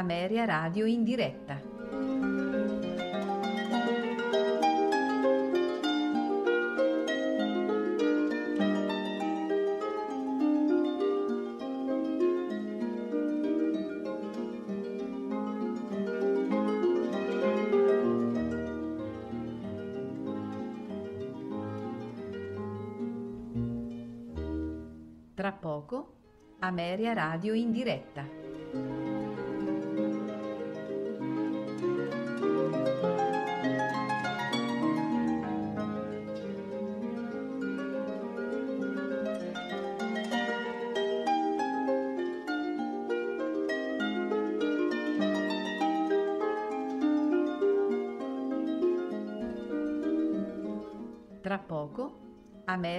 Ameria Radio in diretta. Tra poco Ameria Radio in diretta.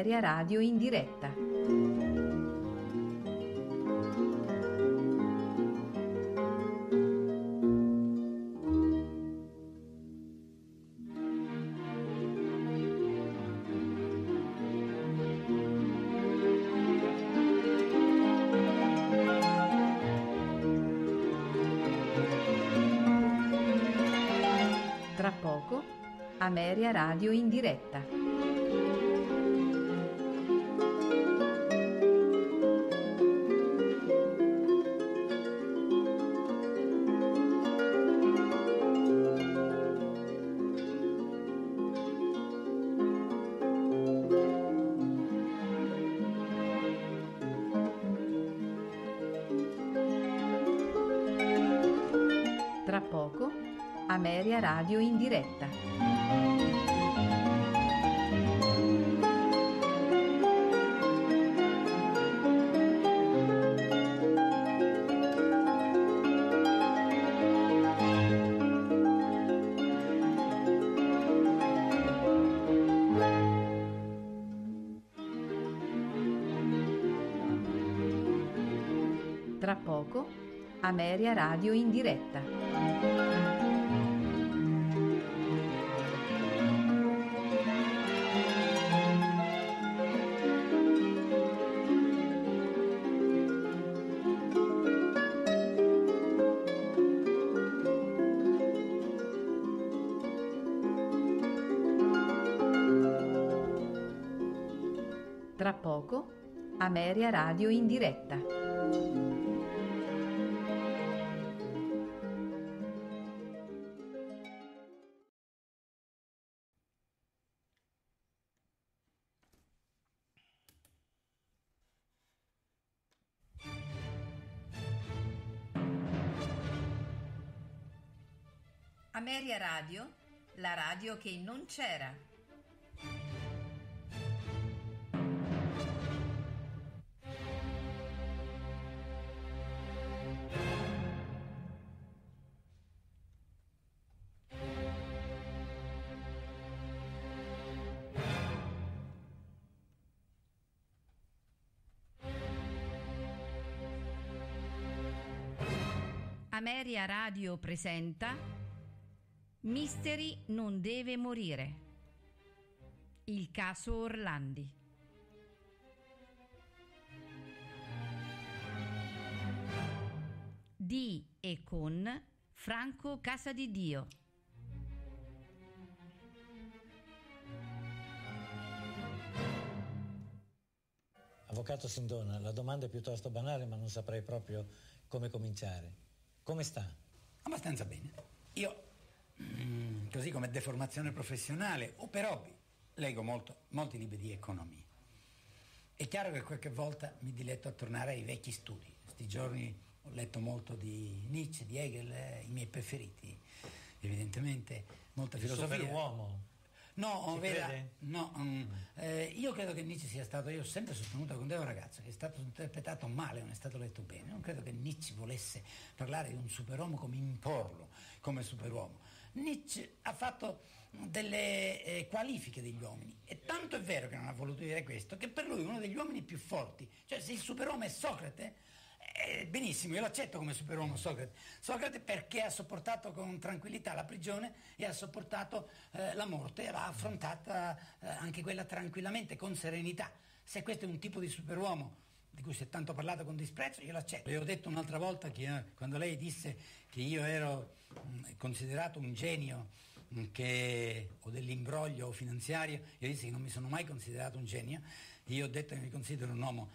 Valeria Radio in diretta. Tra poco Ameria Radio in diretta. Italia Radio in diretta. Tra poco Ameria Radio in diretta. radio in diretta. Ameria Radio, la radio che non c'era. Ameria Radio presenta Misteri non deve morire. Il caso Orlandi. Di e con Franco Casa di Dio. Avvocato Sindona, la domanda è piuttosto banale, ma non saprei proprio come cominciare. Come sta? Abbastanza bene. Io, mm, così come deformazione professionale o per hobby, leggo molto, molti libri di economia. È chiaro che qualche volta mi diletto a tornare ai vecchi studi. questi giorni ho letto molto di Nietzsche, di Hegel, eh, i miei preferiti. Evidentemente, molta Il filosofia. Superuomo. No, vera, no um, eh, io credo che Nietzsche sia stato, io ho sempre sostenuto con te un ragazzo che è stato interpretato male, non è stato letto bene, non credo che Nietzsche volesse parlare di un superuomo come imporlo, come superuomo. Nietzsche ha fatto delle eh, qualifiche degli uomini e tanto è vero che non ha voluto dire questo, che per lui uno degli uomini più forti, cioè se il superuomo è Socrate, eh, benissimo, io l'accetto come superuomo Socrate. Socrate perché ha sopportato con tranquillità la prigione e ha sopportato eh, la morte, l'ha affrontata eh, anche quella tranquillamente, con serenità. Se questo è un tipo di superuomo di cui si è tanto parlato con disprezzo, io l'accetto. Le ho detto un'altra volta che, eh, quando lei disse che io ero mh, mm, considerato un genio mh, mm, che, o dell'imbroglio finanziario, io dissi che non mi sono mai considerato un genio, io ho detto che mi considero un uomo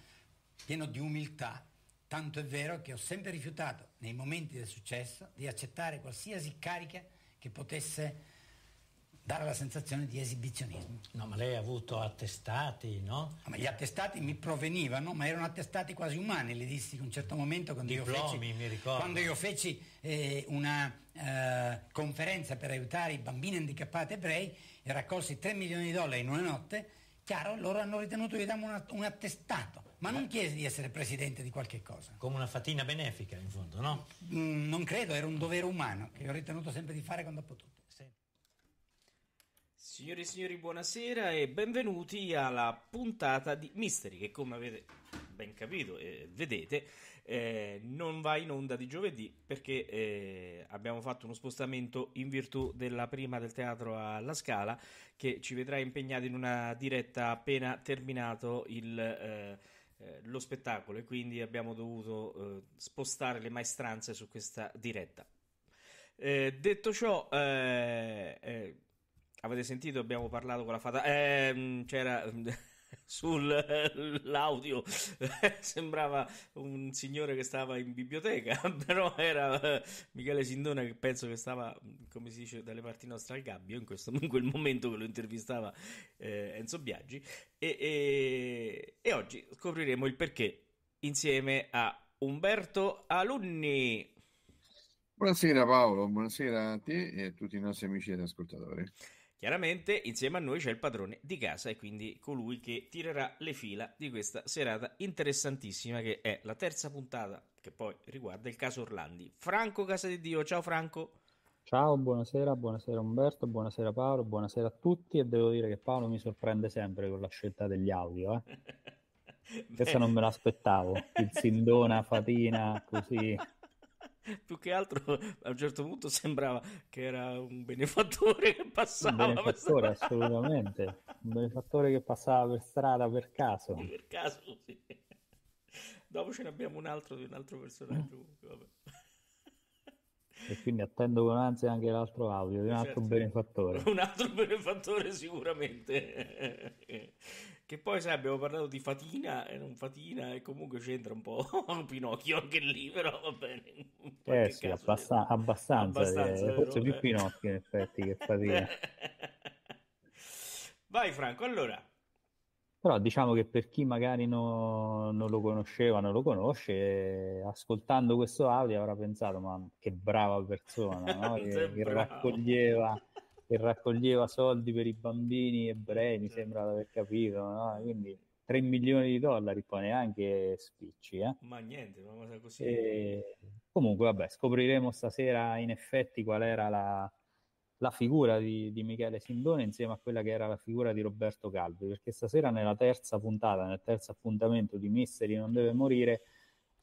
pieno di umiltà Tanto è vero che ho sempre rifiutato, nei momenti del successo, di accettare qualsiasi carica che potesse dare la sensazione di esibizionismo. No, ma lei ha avuto attestati, no? no ah, gli attestati mi provenivano, ma erano attestati quasi umani, le dissi in un certo momento quando Diplomi, io feci, quando io feci eh, una eh, conferenza per aiutare i bambini handicappati ebrei e raccolsi 3 milioni di dollari in una notte, chiaro, loro hanno ritenuto che io davo un attestato ma non chiese di essere presidente di qualche cosa. Come una fatina benefica in fondo, no? Mm, non credo, era un dovere umano che ho ritenuto sempre di fare quando ho potuto. Sì. Signore e signori, buonasera e benvenuti alla puntata di Mystery che come avete ben capito e eh, vedete eh, non va in onda di giovedì perché eh, abbiamo fatto uno spostamento in virtù della prima del teatro alla Scala che ci vedrà impegnati in una diretta appena terminato il eh, eh, lo spettacolo e quindi abbiamo dovuto eh, spostare le maestranze su questa diretta. Eh, detto ciò, eh, eh, avete sentito, abbiamo parlato con la fata... Mm, c'era... sull'audio eh, sembrava un signore che stava in biblioteca però era eh, Michele Sindona che penso che stava come si dice dalle parti nostre al gabbio in, questo, in quel momento che lo intervistava eh, Enzo Biaggi e, e, e oggi scopriremo il perché insieme a Umberto Alunni Buonasera Paolo, buonasera a te e a tutti i nostri amici ed ascoltatori. Chiaramente insieme a noi c'è il padrone di casa e quindi colui che tirerà le fila di questa serata interessantissima che è la terza puntata che poi riguarda il caso Orlandi. Franco Casa di Dio, ciao Franco. Ciao, buonasera, buonasera Umberto, buonasera Paolo, buonasera a tutti e devo dire che Paolo mi sorprende sempre con la scelta degli audio. Eh? Questa non me l'aspettavo, il Sindona, Fatina, così più che altro a un certo punto sembrava che era un benefattore che passava un benefattore assolutamente un benefattore che passava per strada per caso per caso sì dopo ce ne abbiamo un altro di un altro personaggio mm. comunque, e quindi attendo con ansia anche l'altro audio di un certo. altro benefattore un altro benefattore sicuramente che poi, sai, abbiamo parlato di Fatina e non Fatina, e comunque c'entra un po' Pinocchio anche lì, però va bene. Eh sì, abbastan- abbastanza, abbastanza eh, forse più eh. Pinocchio in effetti che Fatina. Vai Franco, allora. Però diciamo che per chi magari no, non lo conosceva, non lo conosce, ascoltando questo audio avrà pensato, ma che brava persona, no? che, che raccoglieva che raccoglieva soldi per i bambini ebrei, mi certo. sembra di aver capito, no? Quindi 3 milioni di dollari, poi neanche spicci. Eh? Ma niente, una cosa così. E... Comunque, vabbè, scopriremo stasera in effetti qual era la, la figura di, di, Michele Sindone insieme a quella che era la figura di Roberto Calvi, perché stasera nella terza puntata, nel terzo appuntamento di Misteri non deve morire,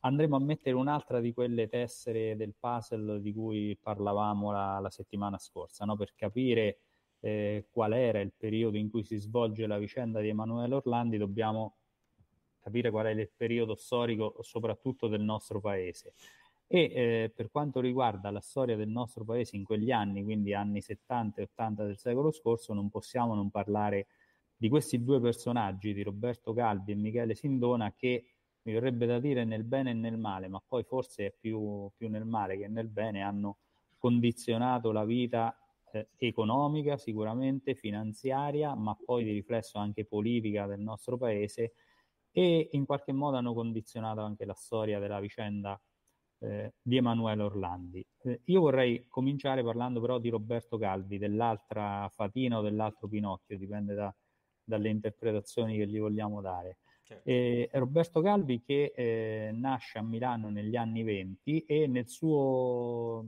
andremo a mettere un'altra di quelle tessere del puzzle di cui parlavamo la, la settimana scorsa, no? per capire eh, qual era il periodo in cui si svolge la vicenda di Emanuele Orlandi, dobbiamo capire qual è il periodo storico soprattutto del nostro paese. E eh, per quanto riguarda la storia del nostro paese in quegli anni, quindi anni 70 e 80 del secolo scorso, non possiamo non parlare di questi due personaggi, di Roberto Calvi e Michele Sindona, che mi verrebbe da dire nel bene e nel male, ma poi forse è più, più nel male che nel bene, hanno condizionato la vita eh, economica sicuramente, finanziaria, ma poi di riflesso anche politica del nostro paese e in qualche modo hanno condizionato anche la storia della vicenda eh, di Emanuele Orlandi. Eh, io vorrei cominciare parlando però di Roberto Calvi, dell'altra fatina o dell'altro Pinocchio, dipende da, dalle interpretazioni che gli vogliamo dare Certo. Eh, Roberto Calvi che eh, nasce a Milano negli anni 20 e nel suo,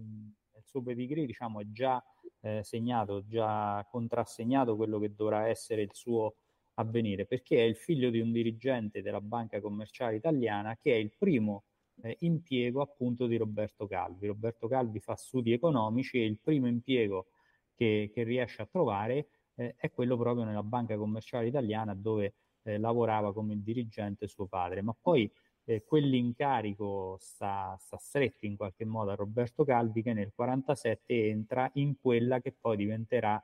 nel suo pedigree diciamo, è già eh, segnato, già contrassegnato quello che dovrà essere il suo avvenire, perché è il figlio di un dirigente della banca commerciale italiana che è il primo eh, impiego appunto di Roberto Calvi. Roberto Calvi fa studi economici e il primo impiego che, che riesce a trovare eh, è quello proprio nella banca commerciale italiana dove eh, lavorava come dirigente suo padre, ma poi eh, quell'incarico sta, sta, stretto in qualche modo a Roberto Calvi che nel 1947 entra in quella che poi diventerà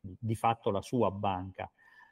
di fatto la sua banca,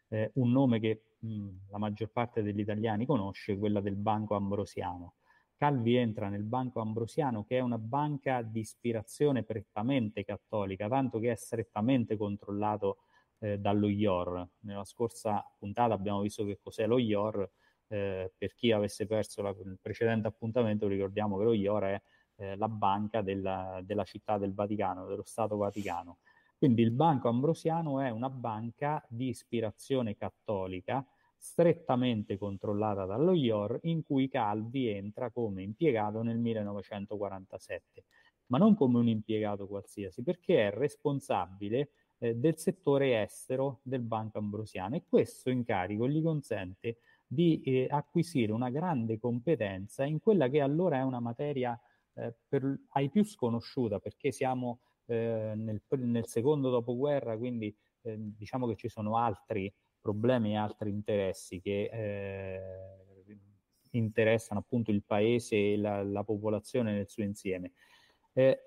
eh, un nome che mh, mm, la maggior parte degli italiani conosce, quella del Banco Ambrosiano. Calvi entra nel Banco Ambrosiano, che è una banca di ispirazione prettamente cattolica, tanto che è strettamente controllato eh, dallo IOR. Nella scorsa puntata abbiamo visto che cos'è lo IOR, eh, per chi avesse perso la, il precedente appuntamento ricordiamo che lo IOR è eh, la banca della, della città del Vaticano, dello Stato Vaticano. Quindi il Banco Ambrosiano è una banca di ispirazione cattolica strettamente controllata dallo IOR in cui Calvi entra come impiegato nel 1947, ma non come un impiegato qualsiasi perché è responsabile eh, del settore estero del Banco Ambrosiano e questo incarico gli consente di eh, acquisire una grande competenza in quella che allora è una materia eh, per, ai più sconosciuta perché siamo eh, nel, nel, secondo dopoguerra, quindi eh, diciamo che ci sono altri problemi e altri interessi che eh, interessano appunto il paese e la, la popolazione nel suo insieme. Eh,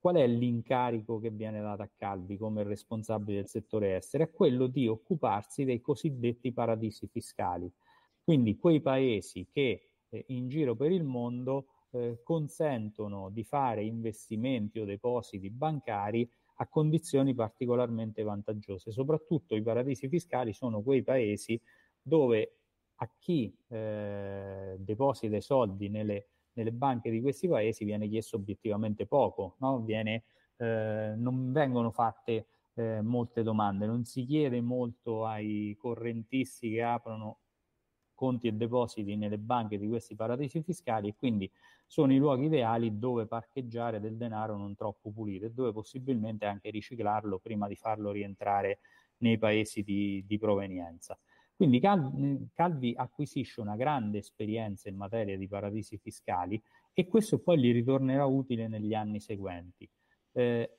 qual è l'incarico che viene dato a Calvi come responsabile del settore estero? È quello di occuparsi dei cosiddetti paradisi fiscali, quindi quei paesi che eh, in giro per il mondo eh, consentono di fare investimenti o depositi bancari a condizioni particolarmente vantaggiose. Soprattutto i paradisi fiscali sono quei paesi dove a chi eh, deposita i soldi nelle nelle banche di questi paesi viene chiesto obiettivamente poco, no? viene, eh, non vengono fatte eh, molte domande, non si chiede molto ai correntisti che aprono conti e depositi nelle banche di questi paradisi fiscali e quindi sono i luoghi ideali dove parcheggiare del denaro non troppo pulito e dove possibilmente anche riciclarlo prima di farlo rientrare nei paesi di, di provenienza. Quindi Calvi, Calvi acquisisce una grande esperienza in materia di paradisi fiscali e questo poi gli ritornerà utile negli anni seguenti. Eh,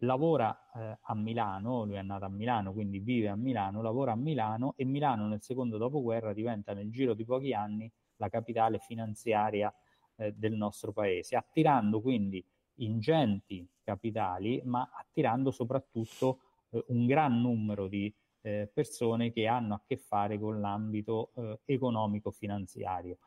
lavora eh, a Milano, lui è nato a Milano, quindi vive a Milano, lavora a Milano e Milano nel secondo dopoguerra diventa nel giro di pochi anni la capitale finanziaria eh, del nostro paese, attirando quindi ingenti capitali, ma attirando soprattutto eh, un gran numero di eh, persone che hanno a che fare con l'ambito eh, economico-finanziario.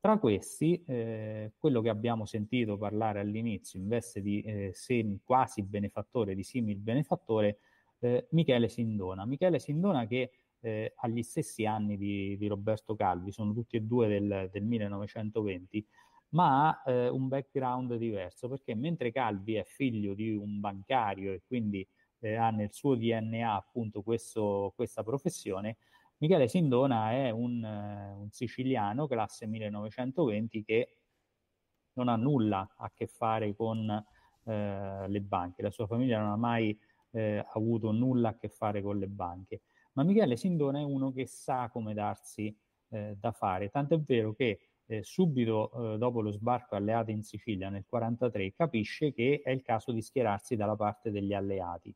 Tra questi, eh, quello che abbiamo sentito parlare all'inizio in veste di eh, sem- quasi benefattore, di simil benefattore, eh, Michele Sindona. Michele Sindona che eh, agli stessi anni di, di, Roberto Calvi, sono tutti e due del, del 1920, ma ha eh, un background diverso, perché mentre Calvi è figlio di un bancario e quindi eh, ha nel suo DNA appunto questo, questa professione. Michele Sindona è un, eh, un siciliano, classe 1920, che non ha nulla a che fare con eh, le banche, la sua famiglia non ha mai eh, avuto nulla a che fare con le banche. Ma Michele Sindona è uno che sa come darsi eh, da fare, tanto è vero che eh, subito eh, dopo lo sbarco alleato in Sicilia nel 1943 capisce che è il caso di schierarsi dalla parte degli alleati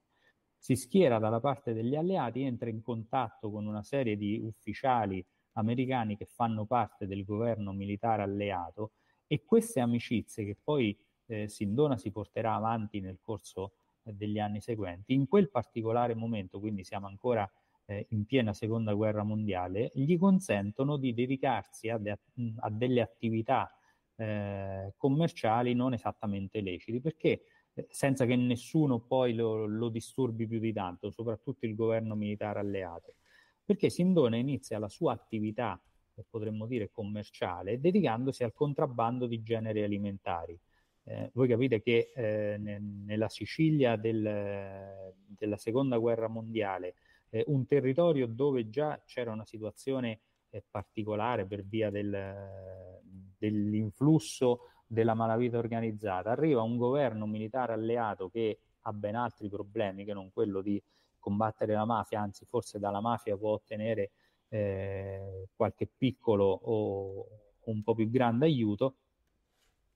si schiera dalla parte degli alleati, entra in contatto con una serie di ufficiali americani che fanno parte del governo militare alleato e queste amicizie che poi eh, Sindona si porterà avanti nel corso eh, degli anni seguenti, in quel particolare momento, quindi siamo ancora eh, in piena seconda guerra mondiale, gli consentono di dedicarsi a, de- a delle attività eh, commerciali non esattamente leciti, perché senza che nessuno poi lo, lo disturbi più di tanto, soprattutto il governo militare alleato. Perché Sindone inizia la sua attività, potremmo dire commerciale, dedicandosi al contrabbando di generi alimentari. Eh, voi capite che eh, ne, nella Sicilia del, della seconda guerra mondiale, eh, un territorio dove già c'era una situazione eh, particolare per via del, dell'influsso della malavita organizzata. Arriva un governo militare alleato che ha ben altri problemi che non quello di combattere la mafia, anzi forse dalla mafia può ottenere eh, qualche piccolo o un po' più grande aiuto.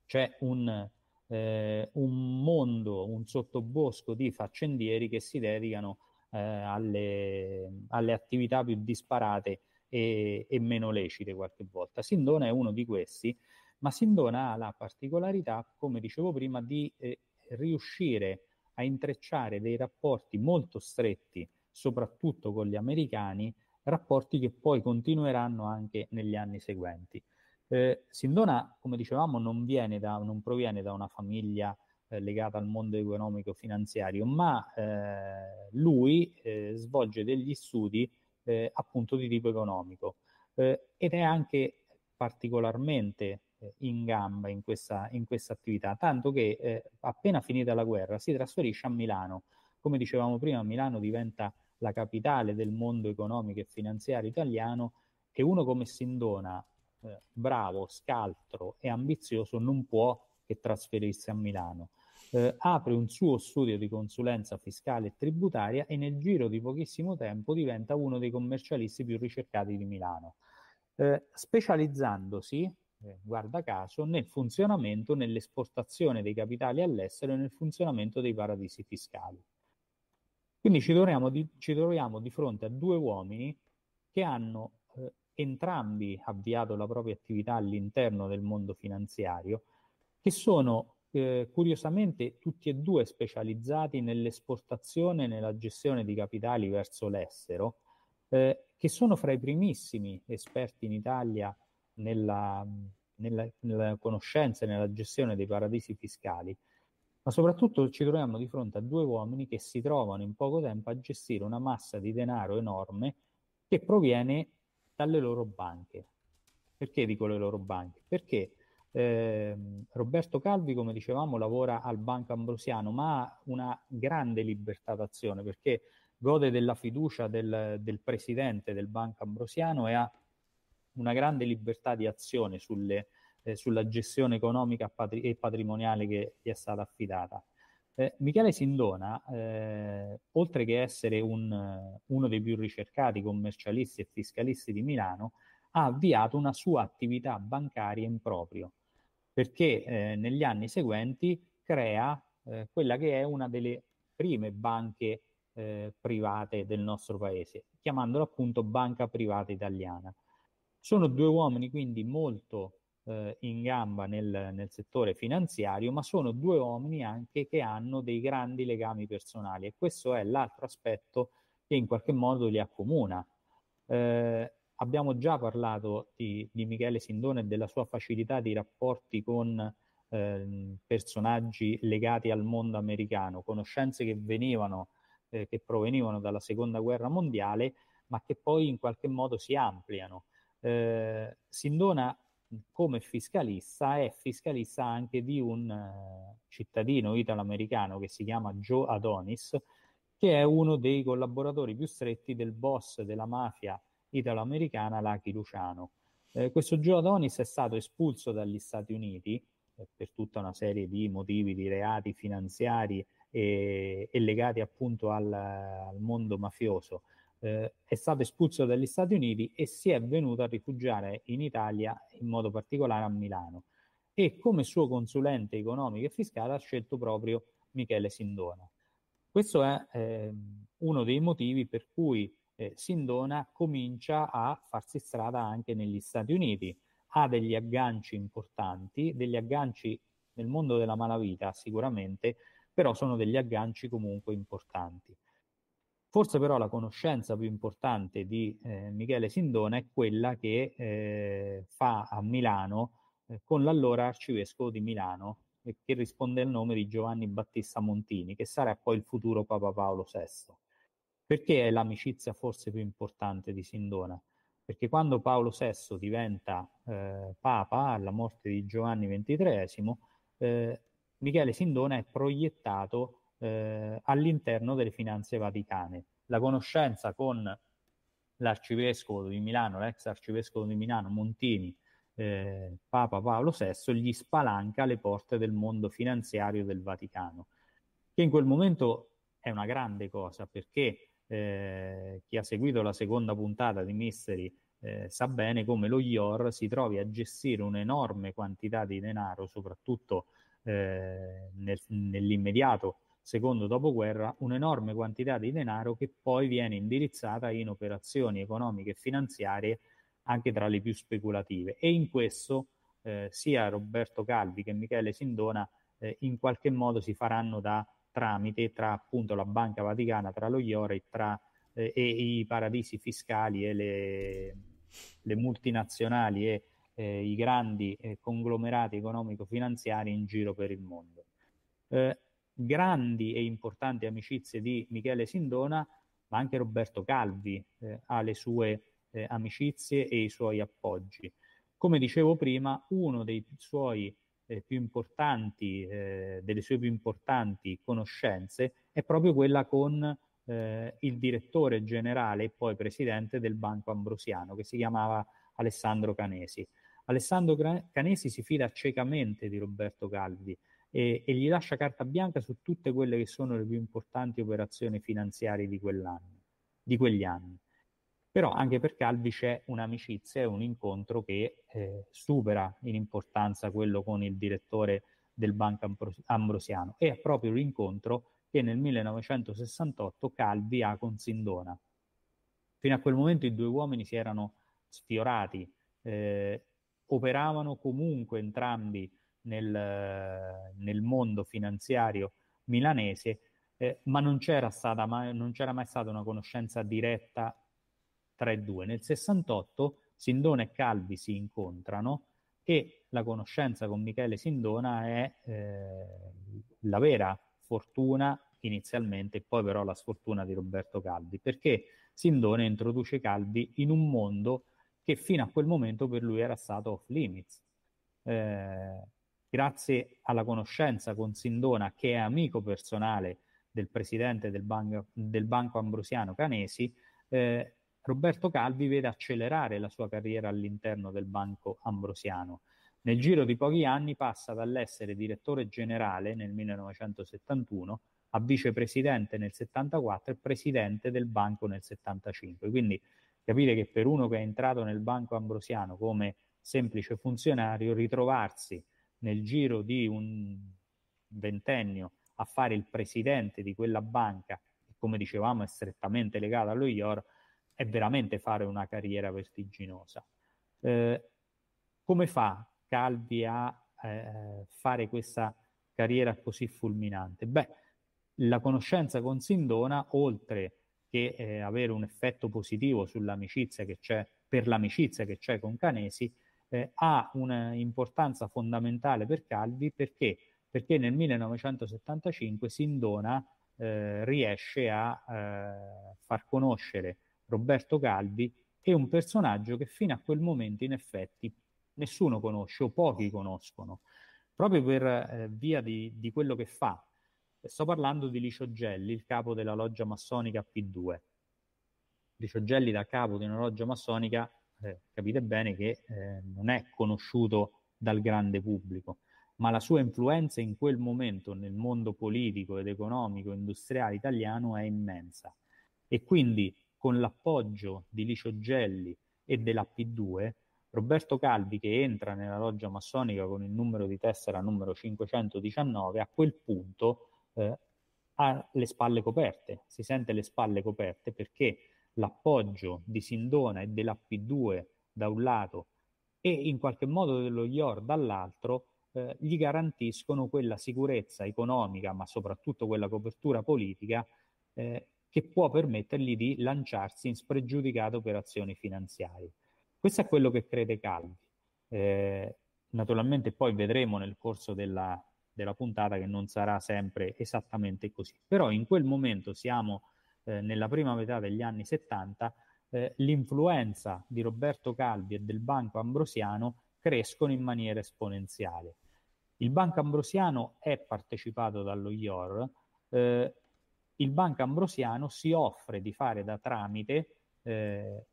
C'è un, eh, un mondo, un sottobosco di faccendieri che si dedicano eh, alle, alle, attività più disparate e, e meno lecite qualche volta. Sindona è uno di questi ma Sindona ha la particolarità, come dicevo prima, di eh, riuscire a intrecciare dei rapporti molto stretti, soprattutto con gli americani, rapporti che poi continueranno anche negli anni seguenti. Eh, Sindona, come dicevamo, non, da, non proviene da una famiglia eh, legata al mondo economico finanziario, ma eh, lui eh, svolge degli studi eh, appunto di tipo economico eh, ed è anche particolarmente eh, in gamba in questa, in questa, attività, tanto che eh, appena finita la guerra si trasferisce a Milano. Come dicevamo prima, Milano diventa la capitale del mondo economico e finanziario italiano e uno come Sindona, eh, bravo, scaltro e ambizioso, non può che trasferirsi a Milano. Eh, apre un suo studio di consulenza fiscale e tributaria e nel giro di pochissimo tempo diventa uno dei commercialisti più ricercati di Milano. Eh, specializzandosi eh, guarda caso, nel funzionamento, nell'esportazione dei capitali all'estero e nel funzionamento dei paradisi fiscali. Quindi ci troviamo di, ci troviamo di fronte a due uomini che hanno eh, entrambi avviato la propria attività all'interno del mondo finanziario, che sono eh, curiosamente tutti e due specializzati nell'esportazione e nella gestione di capitali verso l'estero, eh, che sono fra i primissimi esperti in Italia nella, nella, nella conoscenza e nella gestione dei paradisi fiscali, ma soprattutto ci troviamo di fronte a due uomini che si trovano in poco tempo a gestire una massa di denaro enorme che proviene dalle loro banche. Perché dico le loro banche? Perché eh, Roberto Calvi, come dicevamo, lavora al Banco Ambrosiano, ma ha una grande libertà d'azione perché gode della fiducia del, del presidente del Banco Ambrosiano e ha una grande libertà di azione sulle, eh, sulla gestione economica patri- e patrimoniale che gli è stata affidata. Eh, Michele Sindona, eh, oltre che essere un, uno dei più ricercati commercialisti e fiscalisti di Milano, ha avviato una sua attività bancaria in proprio, perché eh, negli anni seguenti crea eh, quella che è una delle prime banche eh, private del nostro paese, chiamandola appunto Banca Privata Italiana. Sono due uomini quindi molto eh, in gamba nel, nel, settore finanziario, ma sono due uomini anche che hanno dei grandi legami personali e questo è l'altro aspetto che in qualche modo li accomuna. Eh, abbiamo già parlato di, di, Michele Sindone e della sua facilità di rapporti con eh, personaggi legati al mondo americano, conoscenze che venivano, eh, che provenivano dalla seconda guerra mondiale, ma che poi in qualche modo si ampliano eh, Sindona come fiscalista è fiscalista anche di un eh, cittadino italo-americano che si chiama Joe Adonis, che è uno dei collaboratori più stretti del boss della mafia italo-americana Lucky Luciano. Eh, questo Joe Adonis è stato espulso dagli Stati Uniti eh, per tutta una serie di motivi di reati finanziari e, e legati appunto al, al mondo mafioso eh, è stato espulso dagli Stati Uniti e si è venuto a rifugiare in Italia, in modo particolare a Milano. E come suo consulente economico e fiscale ha scelto proprio Michele Sindona. Questo è eh, uno dei motivi per cui eh, Sindona comincia a farsi strada anche negli Stati Uniti. Ha degli agganci importanti, degli agganci nel mondo della malavita sicuramente, però sono degli agganci comunque importanti. Forse però la conoscenza più importante di eh, Michele Sindona è quella che eh, fa a Milano eh, con l'allora arcivescovo di Milano, e che risponde al nome di Giovanni Battista Montini, che sarà poi il futuro Papa Paolo VI. Perché è l'amicizia forse più importante di Sindona? Perché quando Paolo VI diventa eh, Papa alla morte di Giovanni XXIII, eh, Michele Sindona è proiettato eh, all'interno delle finanze vaticane. La conoscenza con l'arcivescovo di Milano, l'ex arcivescovo di Milano Montini, eh, Papa Paolo VI, gli spalanca le porte del mondo finanziario del Vaticano, che in quel momento è una grande cosa perché eh, chi ha seguito la seconda puntata di Mystery eh, sa bene come lo IOR si trovi a gestire un'enorme quantità di denaro, soprattutto eh, nel, nell'immediato secondo dopoguerra, un'enorme quantità di denaro che poi viene indirizzata in operazioni economiche e finanziarie anche tra le più speculative. E in questo eh, sia Roberto Calvi che Michele Sindona eh, in qualche modo si faranno da tramite tra appunto la Banca Vaticana, tra lo IORE tra, eh, e i paradisi fiscali e le, le multinazionali e eh, i grandi eh, conglomerati economico-finanziari in giro per il mondo. Eh, grandi e importanti amicizie di Michele Sindona, ma anche Roberto Calvi eh, ha le sue eh, amicizie e i suoi appoggi. Come dicevo prima, uno dei suoi eh, più importanti, eh, delle sue più importanti conoscenze è proprio quella con eh, il direttore generale e poi presidente del Banco Ambrosiano, che si chiamava Alessandro Canesi. Alessandro Canesi si fida ciecamente di Roberto Calvi, e, e gli lascia carta bianca su tutte quelle che sono le più importanti operazioni finanziarie di, di quegli anni. Però anche per Calvi c'è un'amicizia e un incontro che eh, supera in importanza quello con il direttore del Banco Ambrosiano e è proprio l'incontro che nel 1968 Calvi ha con Sindona. Fino a quel momento i due uomini si erano sfiorati, eh, operavano comunque entrambi nel, nel mondo finanziario milanese, eh, ma non c'era, stata mai, non c'era mai stata una conoscenza diretta tra i due. Nel 68 Sindona e Calvi si incontrano e la conoscenza con Michele Sindona è eh, la vera fortuna inizialmente e poi però la sfortuna di Roberto Calvi, perché Sindona introduce Calvi in un mondo che fino a quel momento per lui era stato off limits. Eh, grazie alla conoscenza con Sindona, che è amico personale del presidente del, ban- del Banco Ambrosiano Canesi, eh, Roberto Calvi vede accelerare la sua carriera all'interno del Banco Ambrosiano. Nel giro di pochi anni passa dall'essere direttore generale nel 1971 a vicepresidente nel 1974 e presidente del banco nel 1975. Quindi capire che per uno che è entrato nel banco ambrosiano come semplice funzionario, ritrovarsi nel giro di un ventennio a fare il presidente di quella banca, che come dicevamo è strettamente legata allo IOR, è veramente fare una carriera vertiginosa. Eh, come fa Calvi a eh, fare questa carriera così fulminante? Beh, la conoscenza con Sindona, oltre che eh, avere un effetto positivo sull'amicizia che c'è, per l'amicizia che c'è con Canesi, eh, ha un'importanza fondamentale per Calvi perché? perché nel 1975 Sindona eh, riesce a eh, far conoscere Roberto Calvi che è un personaggio che fino a quel momento in effetti nessuno conosce o pochi conoscono, proprio per eh, via di, di, quello che fa. Eh, sto parlando di Licio Gelli, il capo della loggia massonica P2. Licio Gelli da capo di una loggia massonica eh, capite bene che eh, non è conosciuto dal grande pubblico, ma la sua influenza in quel momento nel mondo politico ed economico, industriale italiano è immensa. E quindi con l'appoggio di Licio Gelli e della P2, Roberto Calvi, che entra nella loggia massonica con il numero di tessera numero 519, a quel punto eh, ha le spalle coperte, si sente le spalle coperte perché l'appoggio di Sindona e della P2 da un lato e in qualche modo dello IOR dall'altro, eh, gli garantiscono quella sicurezza economica, ma soprattutto quella copertura politica eh, che può permettergli di lanciarsi in spregiudicate operazioni finanziarie. Questo è quello che crede Calvi. Eh, naturalmente poi vedremo nel corso della, della puntata che non sarà sempre esattamente così, però in quel momento siamo eh, nella prima metà degli anni 70, eh, l'influenza di Roberto Calvi e del Banco Ambrosiano crescono in maniera esponenziale. Il Banco Ambrosiano è partecipato dallo IOR, eh, il Banco Ambrosiano si offre di fare da tramite eh,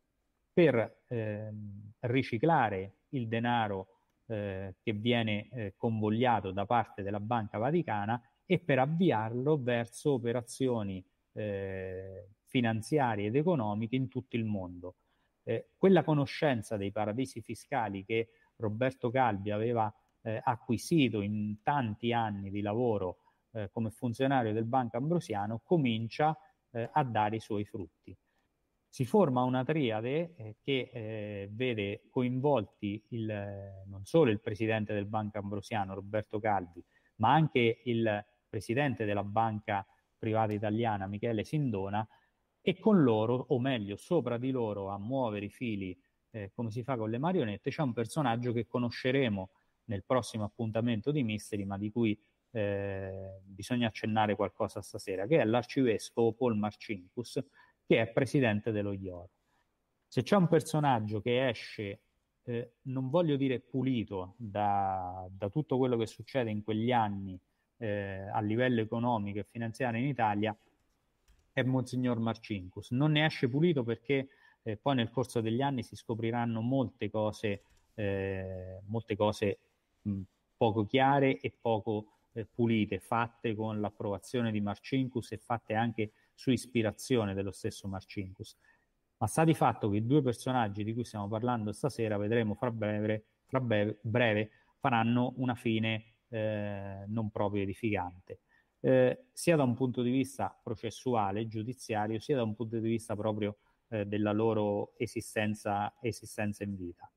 per ehm, riciclare il denaro eh, che viene convogliato da parte della Banca Vaticana e per avviarlo verso operazioni eh, finanziarie ed economiche in tutto il mondo. Eh, quella conoscenza dei paradisi fiscali che Roberto Calvi aveva eh, acquisito in tanti anni di lavoro eh, come funzionario del Banco Ambrosiano comincia eh, a dare i suoi frutti. Si forma una triade eh, che vede coinvolti il, non solo il presidente del Banco Ambrosiano, Roberto Calvi, ma anche il presidente della Banca privata italiana Michele Sindona e con loro, o meglio sopra di loro a muovere i fili eh, come si fa con le marionette, c'è un personaggio che conosceremo nel prossimo appuntamento di Misteri, ma di cui eh, bisogna accennare qualcosa stasera, che è l'arcivescovo Paul Marcinkus, che è presidente dello IOR. Se c'è un personaggio che esce, eh, non voglio dire pulito, da, da tutto quello che succede in quegli anni eh, a livello economico e finanziario in Italia è Monsignor Marcinkus. Non ne esce pulito perché eh, poi nel corso degli anni si scopriranno molte cose, eh, molte cose mh, poco chiare e poco eh, pulite, fatte con l'approvazione di Marcinkus e fatte anche su ispirazione dello stesso Marcinkus. Ma sta di fatto che i due personaggi di cui stiamo parlando stasera, vedremo fra breve, fra breve, breve faranno una fine eh, non proprio edificante, eh, sia da un punto di vista processuale, giudiziario, sia da un punto di vista proprio eh, della loro esistenza, esistenza in vita.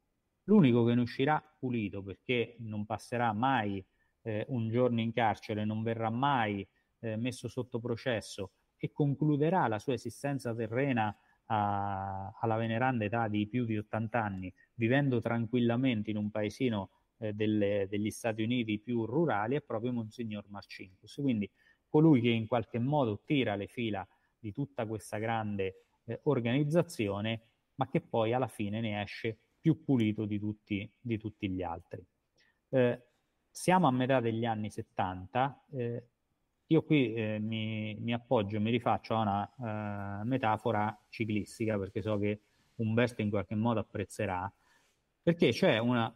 L'unico che ne uscirà pulito perché non passerà mai eh, un giorno in carcere, non verrà mai eh, messo sotto processo e concluderà la sua esistenza terrena a, alla veneranda età di più di 80 anni, vivendo tranquillamente in un paesino eh, delle, degli Stati Uniti più rurali è proprio Monsignor Marcinkus. Quindi colui che in qualche modo tira le fila di tutta questa grande eh, organizzazione, ma che poi alla fine ne esce più pulito di tutti, di tutti gli altri. Eh, siamo a metà degli anni 70, eh, io qui eh, mi, mi, appoggio, mi rifaccio a una uh, metafora ciclistica perché so che Umberto in qualche modo apprezzerà, perché c'è una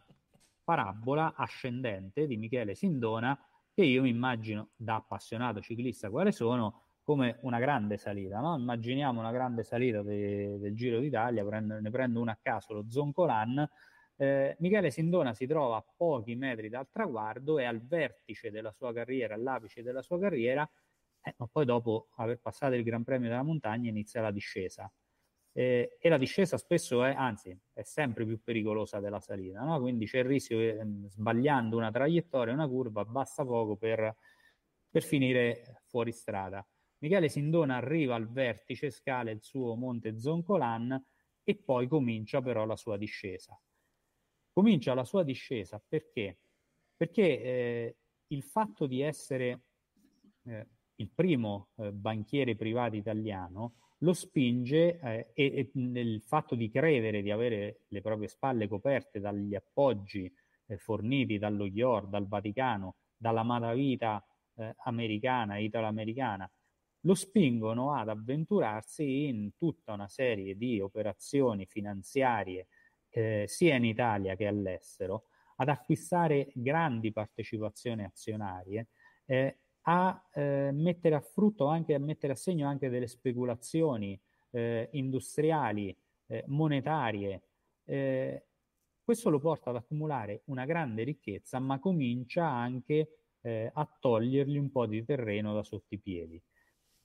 parabola ascendente di Michele Sindona che io mi immagino da appassionato ciclista quale sono come una grande salita, no? immaginiamo una grande salita de, del Giro d'Italia, prendo, ne prendo una a caso, lo Zoncolan, eh, Michele Sindona si trova a pochi metri dal traguardo, è al vertice della sua carriera, all'apice della sua carriera, eh, ma poi dopo aver passato il Gran Premio della Montagna inizia la discesa eh, e la discesa spesso è, anzi, è sempre più pericolosa della salita, no? quindi c'è il rischio che ehm, sbagliando una traiettoria, una curva, basta poco per, per finire fuori strada. Michele Sindona arriva al vertice, scala il suo monte Zoncolan e poi comincia però la sua discesa. Comincia la sua discesa perché? Perché eh, il fatto di essere eh, il primo eh, banchiere privato italiano lo spinge eh, e, e, nel fatto di credere di avere le proprie spalle coperte dagli appoggi eh, forniti dallo IOR, dal Vaticano, dalla malavita eh, americana, italo-americana, lo spingono ad avventurarsi in tutta una serie di operazioni finanziarie eh, sia in Italia che all'estero, ad acquistare grandi partecipazioni azionarie eh, a eh, mettere a frutto, anche a mettere a segno anche delle speculazioni eh, industriali, eh, monetarie. Eh, questo lo porta ad accumulare una grande ricchezza, ma comincia anche eh, a togliergli un po' di terreno da sotto i piedi.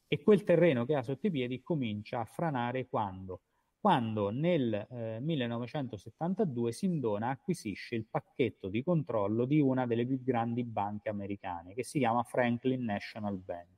E quel terreno che ha sotto i piedi comincia a franare quando quando nel eh, 1972 Sindona acquisisce il pacchetto di controllo di una delle più grandi banche americane, che si chiama Franklin National Bank.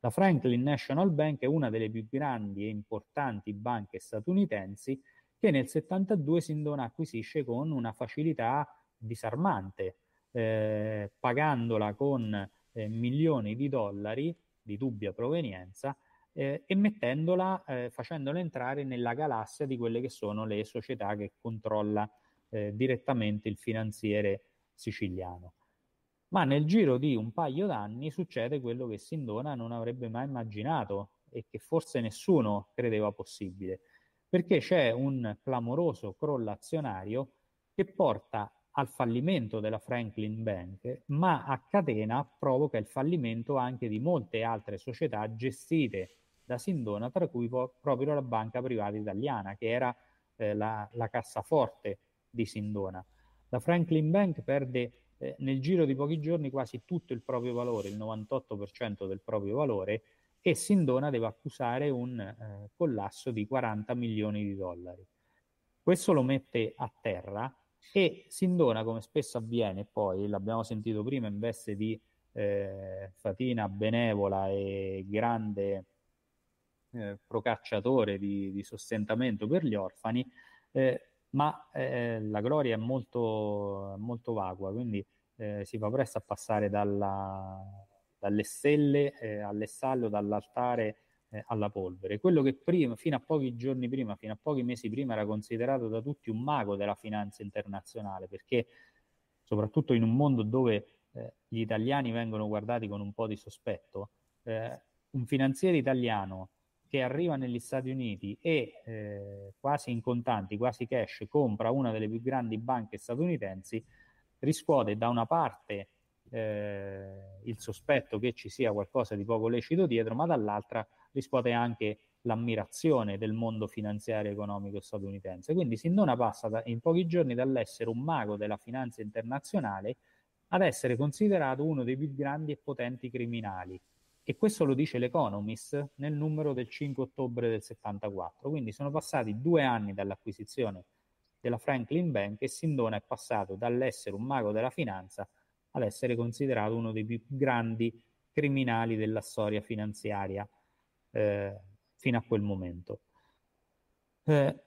La Franklin National Bank è una delle più grandi e importanti banche statunitensi che nel 1972 Sindona acquisisce con una facilità disarmante, eh, pagandola con eh, milioni di dollari di dubbia provenienza eh, e mettendola, eh, facendola entrare nella galassia di quelle che sono le società che controlla eh, direttamente il finanziere siciliano. Ma nel giro di un paio d'anni succede quello che Sindona non avrebbe mai immaginato e che forse nessuno credeva possibile, perché c'è un clamoroso crollo azionario che porta al fallimento della Franklin Bank, ma a catena provoca il fallimento anche di molte altre società gestite da Sindona, tra cui po- proprio la banca privata italiana, che era eh, la, la, cassaforte di Sindona. La Franklin Bank perde eh, nel giro di pochi giorni quasi tutto il proprio valore, il 98% del proprio valore, e Sindona deve accusare un eh, collasso di 40 milioni di dollari. Questo lo mette a terra e Sindona, come spesso avviene, poi l'abbiamo sentito prima in veste di eh, fatina benevola e grande eh, procacciatore di, di, sostentamento per gli orfani, eh, ma eh, la gloria è molto, molto vagua, quindi eh, si fa presto a passare dalla, dalle stelle eh, alle stalle o dall'altare eh, alla polvere. Quello che prima, fino a pochi giorni prima, fino a pochi mesi prima, era considerato da tutti un mago della finanza internazionale, perché soprattutto in un mondo dove gli italiani vengono guardati con un po' di sospetto, un finanziere italiano che arriva negli Stati Uniti e eh, quasi in contanti, quasi cash, compra una delle più grandi banche statunitensi, riscuote da una parte eh, il sospetto che ci sia qualcosa di poco lecito dietro, ma dall'altra riscuote anche l'ammirazione del mondo finanziario e economico statunitense. Quindi Sindona passa da, in pochi giorni dall'essere un mago della finanza internazionale ad essere considerato uno dei più grandi e potenti criminali e questo lo dice l'Economist nel numero del 5 ottobre del 74. Quindi sono passati due anni dall'acquisizione della Franklin Bank e Sindona è passato dall'essere un mago della finanza ad essere considerato uno dei più grandi criminali della storia finanziaria eh, fino a quel momento. Eh,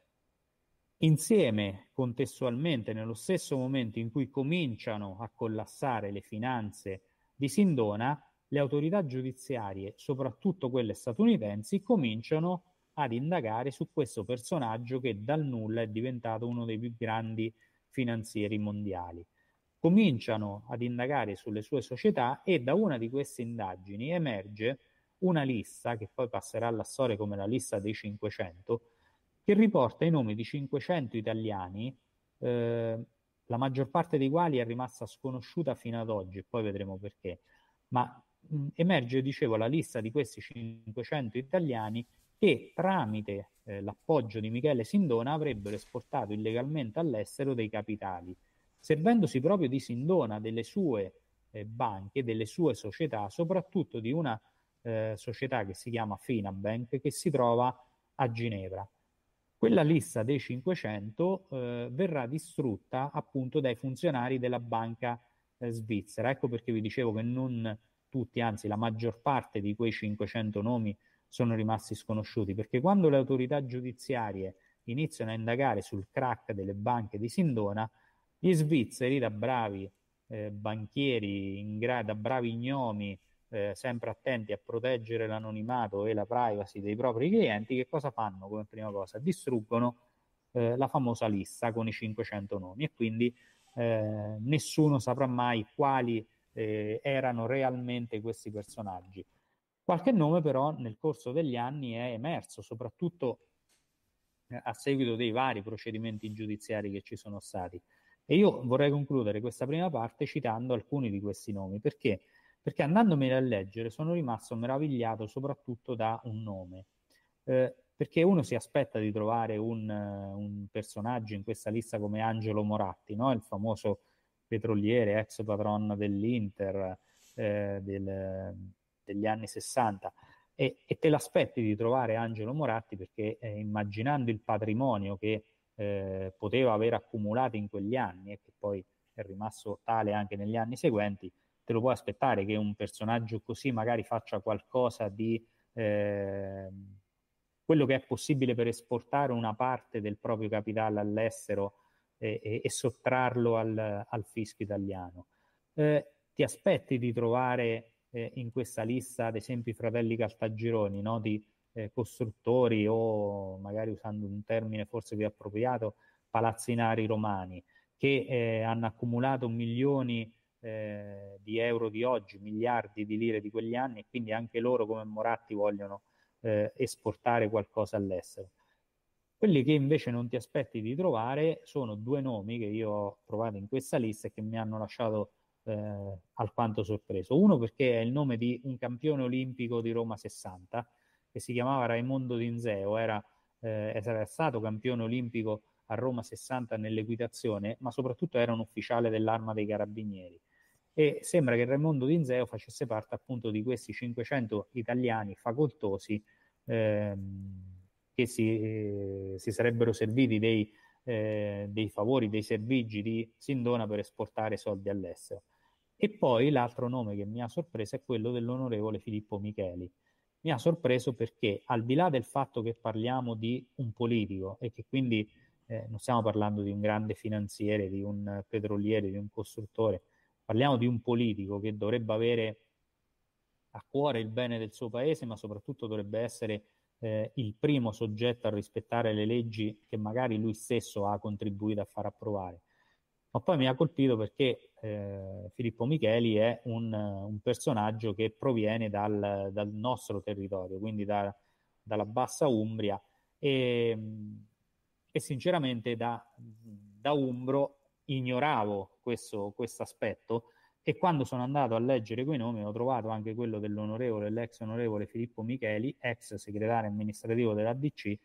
insieme, contestualmente, nello stesso momento in cui cominciano a collassare le finanze di Sindona, le autorità giudiziarie, soprattutto quelle statunitensi, cominciano ad indagare su questo personaggio che dal nulla è diventato uno dei più grandi finanzieri mondiali. Cominciano ad indagare sulle sue società e da una di queste indagini emerge una lista, che poi passerà alla storia come la lista dei 500, che riporta i nomi di 500 italiani, eh, la maggior parte dei quali è rimasta sconosciuta fino ad oggi, poi vedremo perché, ma mh, emerge, dicevo, la lista di questi 500 italiani che tramite eh, l'appoggio di Michele Sindona avrebbero esportato illegalmente all'estero dei capitali, servendosi proprio di Sindona, delle sue eh, banche, delle sue società, soprattutto di una eh, società che si chiama Finabank che si trova a Ginevra. Quella lista dei 500 eh, verrà distrutta appunto dai funzionari della banca eh, svizzera. Ecco perché vi dicevo che non tutti, anzi la maggior parte di quei 500 nomi sono rimasti sconosciuti, perché quando le autorità giudiziarie iniziano a indagare sul crack delle banche di Sindona, gli svizzeri, da bravi eh, banchieri, gra- da bravi gnomi, eh, sempre attenti a proteggere l'anonimato e la privacy dei propri clienti, che cosa fanno come prima cosa? Distruggono eh, la famosa lista con i 500 nomi e quindi eh, nessuno saprà mai quali eh, erano realmente questi personaggi. Qualche nome però nel corso degli anni è emerso, soprattutto eh, a seguito dei vari procedimenti giudiziari che ci sono stati. E io vorrei concludere questa prima parte citando alcuni di questi nomi, perché? Perché andandomene a leggere sono rimasto meravigliato soprattutto da un nome, eh, perché uno si aspetta di trovare un, eh, un, personaggio in questa lista come Angelo Moratti, no? il famoso petroliere, ex patron dell'Inter eh, del, degli anni 60. E, e, te l'aspetti di trovare Angelo Moratti perché eh, immaginando il patrimonio che eh, poteva aver accumulato in quegli anni e che poi è rimasto tale anche negli anni seguenti, te lo puoi aspettare che un personaggio così magari faccia qualcosa di eh, quello che è possibile per esportare una parte del proprio capitale all'estero e, e, e sottrarlo al, al, fisco italiano. Eh, ti aspetti di trovare eh, in questa lista, ad esempio, i fratelli Caltagironi, no? di eh, costruttori o, magari usando un termine forse più appropriato, palazzinari romani, che eh, hanno accumulato milioni eh, di euro di oggi, miliardi di lire di quegli anni e quindi anche loro come Moratti vogliono eh, esportare qualcosa all'estero quelli che invece non ti aspetti di trovare sono due nomi che io ho trovato in questa lista e che mi hanno lasciato eh, alquanto sorpreso. Uno perché è il nome di un campione olimpico di Roma 60 che si chiamava Raimondo Dinzeo, era, eh, era stato campione olimpico a Roma 60 nell'equitazione, ma soprattutto era un ufficiale dell'arma dei carabinieri. E sembra che Raimondo Dinzeo facesse parte appunto di questi 500 italiani facoltosi. Ehm, che si, eh, si sarebbero serviti dei, eh, dei favori, dei servigi di Sindona per esportare soldi all'estero. E poi l'altro nome che mi ha sorpreso è quello dell'onorevole Filippo Micheli. Mi ha sorpreso perché al di là del fatto che parliamo di un politico e che quindi eh, non stiamo parlando di un grande finanziere, di un petroliere, di un costruttore, parliamo di un politico che dovrebbe avere a cuore il bene del suo paese, ma soprattutto dovrebbe essere eh, il primo soggetto a rispettare le leggi che magari lui stesso ha contribuito a far approvare. Ma poi mi ha colpito perché eh, Filippo Micheli è un, un, personaggio che proviene dal, dal nostro territorio, quindi da, dalla bassa Umbria e, e sinceramente da, da Umbro ignoravo questo aspetto e quando sono andato a leggere quei nomi ho trovato anche quello dell'onorevole, l'ex onorevole Filippo Micheli, ex segretario amministrativo dell'ADC,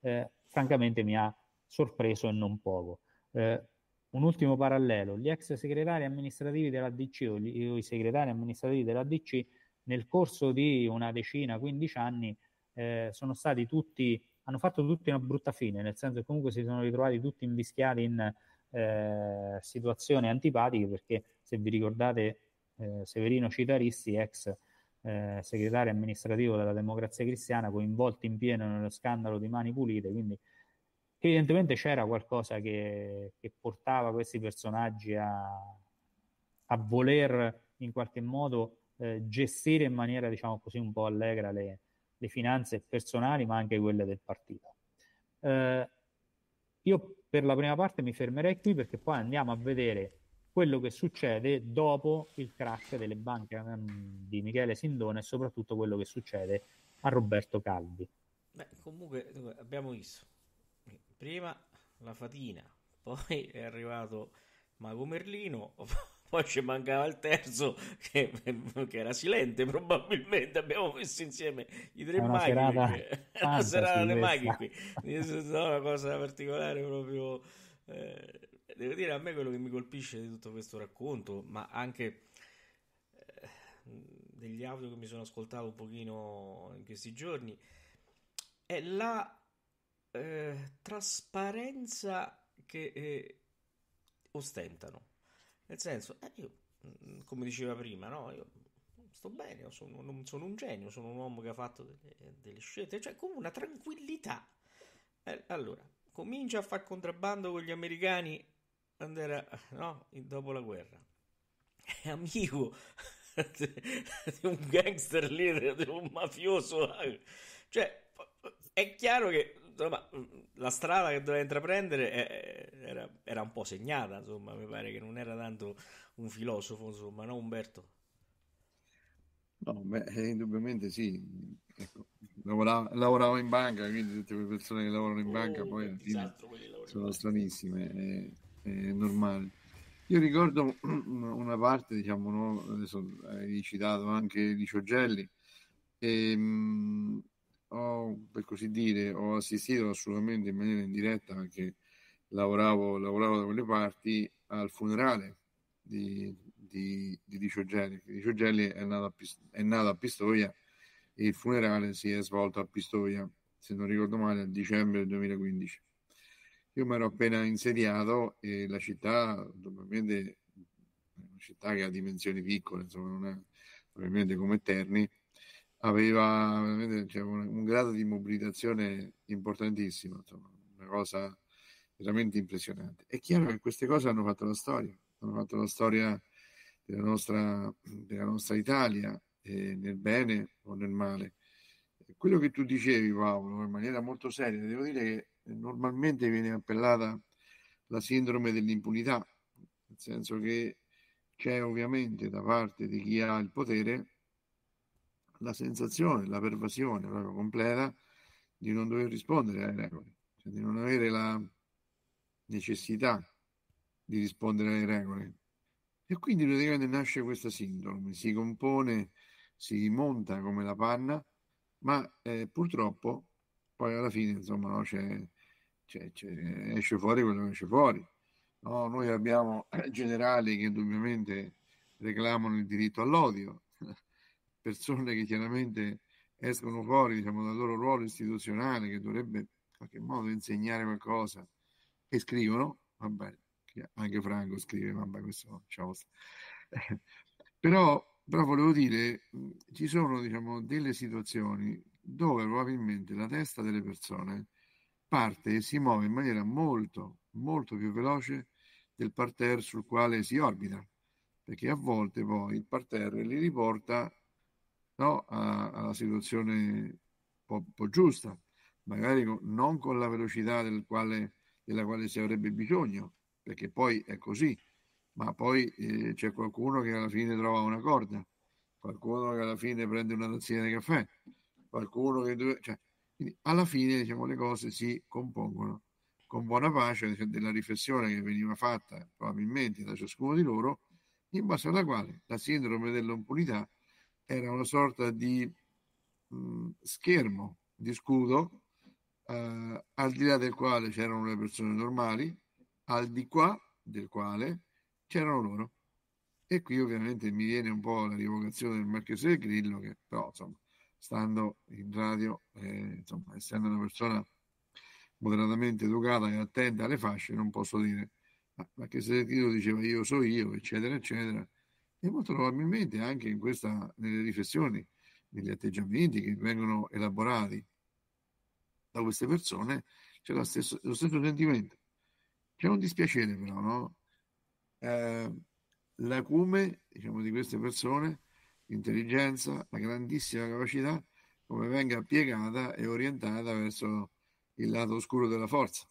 eh, francamente mi ha sorpreso e non poco. Eh, un ultimo parallelo, gli ex segretari amministrativi dell'ADC o, gli, o i segretari amministrativi dell'ADC nel corso di una decina, 15 anni eh, sono stati tutti, hanno fatto tutti una brutta fine, nel senso che comunque si sono ritrovati tutti invischiati in eh, situazioni antipatiche perché se vi ricordate eh, Severino Citaristi, ex eh, segretario amministrativo della Democrazia Cristiana, coinvolto in pieno nello scandalo di Mani Pulite, quindi evidentemente c'era qualcosa che, che portava questi personaggi a, a, voler in qualche modo eh, gestire in maniera, diciamo così, un po' allegra le, le finanze personali ma anche quelle del partito. Eh, io per la prima parte mi fermerei qui perché poi andiamo a vedere quello che succede dopo il crack delle banche ehm, di Michele Sindone e soprattutto quello che succede a Roberto Calvi. Beh, comunque abbiamo visto prima la fatina, poi è arrivato Mago Merlino, poi ci mancava il terzo che, che, era silente probabilmente abbiamo messo insieme i tre maghi la serata delle maghi qui è una cosa particolare proprio eh, devo dire a me quello che mi colpisce di tutto questo racconto ma anche eh, degli audio che mi sono ascoltato un pochino in questi giorni è la eh, trasparenza che eh, ostentano nel senso, eh, io, mm, come diceva prima, no? Io sto bene, sono, non, sono un genio, sono un uomo che ha fatto delle, delle scelte, cioè con una tranquillità. Eh, allora, comincia a far contrabbando con gli americani andare a, no, dopo la guerra. È amico di un gangster leader, di un mafioso. Cioè, è chiaro che insomma, mm, la strada che doveva intraprendere eh, era, era, un po' segnata, insomma, mi pare che non era tanto un filosofo, insomma, no Umberto? No, beh, eh, indubbiamente sì. Ecco, lavoravo, lavoravo, in banca, quindi tutte le persone che lavorano in oh, esatto, banca poi esatto, sono stranissime, è, è, normale. Io ricordo una parte, diciamo, no? adesso hai citato anche Licio Gelli, e, ehm, mh, ho, per così dire, ho assistito assolutamente in maniera indiretta perché lavoravo, lavoravo da quelle parti al funerale di, di, di Licio Gelli. Licio Gelli è nato, è nato a Pistoia e il funerale si è svolto a Pistoia, se non ricordo male, a dicembre del 2015. Io mi ero appena insediato e la città, ovviamente, è una città che ha dimensioni piccole, insomma, non è ovviamente come Terni, aveva cioè, un, un, grado di mobilitazione importantissimo, insomma, una cosa veramente impressionante. È chiaro che queste cose hanno fatto la storia, hanno fatto la storia della nostra, della nostra Italia, eh, nel bene o nel male. Quello che tu dicevi, Paolo, in maniera molto seria, devo dire che normalmente viene appellata la sindrome dell'impunità, nel senso che c'è ovviamente da parte di chi ha il potere la sensazione, la pervasione proprio completa di non dover rispondere alle regole, cioè di non avere la necessità di rispondere alle regole. E quindi praticamente nasce questa sindrome, si compone, si monta come la panna, ma eh, purtroppo poi alla fine insomma no, c'è, c'è, c'è, esce fuori quello che esce fuori. No, noi abbiamo eh, generali che indubbiamente reclamano il diritto all'odio, persone che chiaramente escono fuori diciamo, dal loro ruolo istituzionale che dovrebbe in qualche modo insegnare qualcosa e scrivono, vabbè, anche Franco scrive, vabbè, questo diciamo, però, però volevo dire, ci sono diciamo, delle situazioni dove probabilmente la testa delle persone parte e si muove in maniera molto, molto più veloce del parterre sul quale si orbita, perché a volte poi il parterre li riporta no? alla situazione un po', po', giusta, magari con, non con la velocità del quale, della quale si avrebbe bisogno, perché poi è così, ma poi eh, c'è qualcuno che alla fine trova una corda, qualcuno che alla fine prende una tazzina di caffè, qualcuno che... Dove, cioè, quindi alla fine diciamo, le cose si compongono con buona pace cioè, della riflessione che veniva fatta probabilmente da ciascuno di loro, in base alla quale la sindrome dell'impunità era una sorta di mh, mm, schermo di scudo eh, al di là del quale c'erano le persone normali, al di qua del quale c'erano loro. E qui ovviamente mi viene un po' la rivocazione del Marchese del Grillo, che però insomma, stando in radio, eh, insomma, essendo una persona moderatamente educata e attenta alle fasce, non posso dire, ma Marchese del Grillo diceva io so io, eccetera, eccetera e molto probabilmente anche in questa, nelle riflessioni, negli atteggiamenti che vengono elaborati da queste persone, c'è lo stesso, lo stesso sentimento. C'è un dispiacere però, no? Eh, l'acume diciamo, di queste persone, l'intelligenza, la grandissima capacità, come venga piegata e orientata verso il lato oscuro della forza.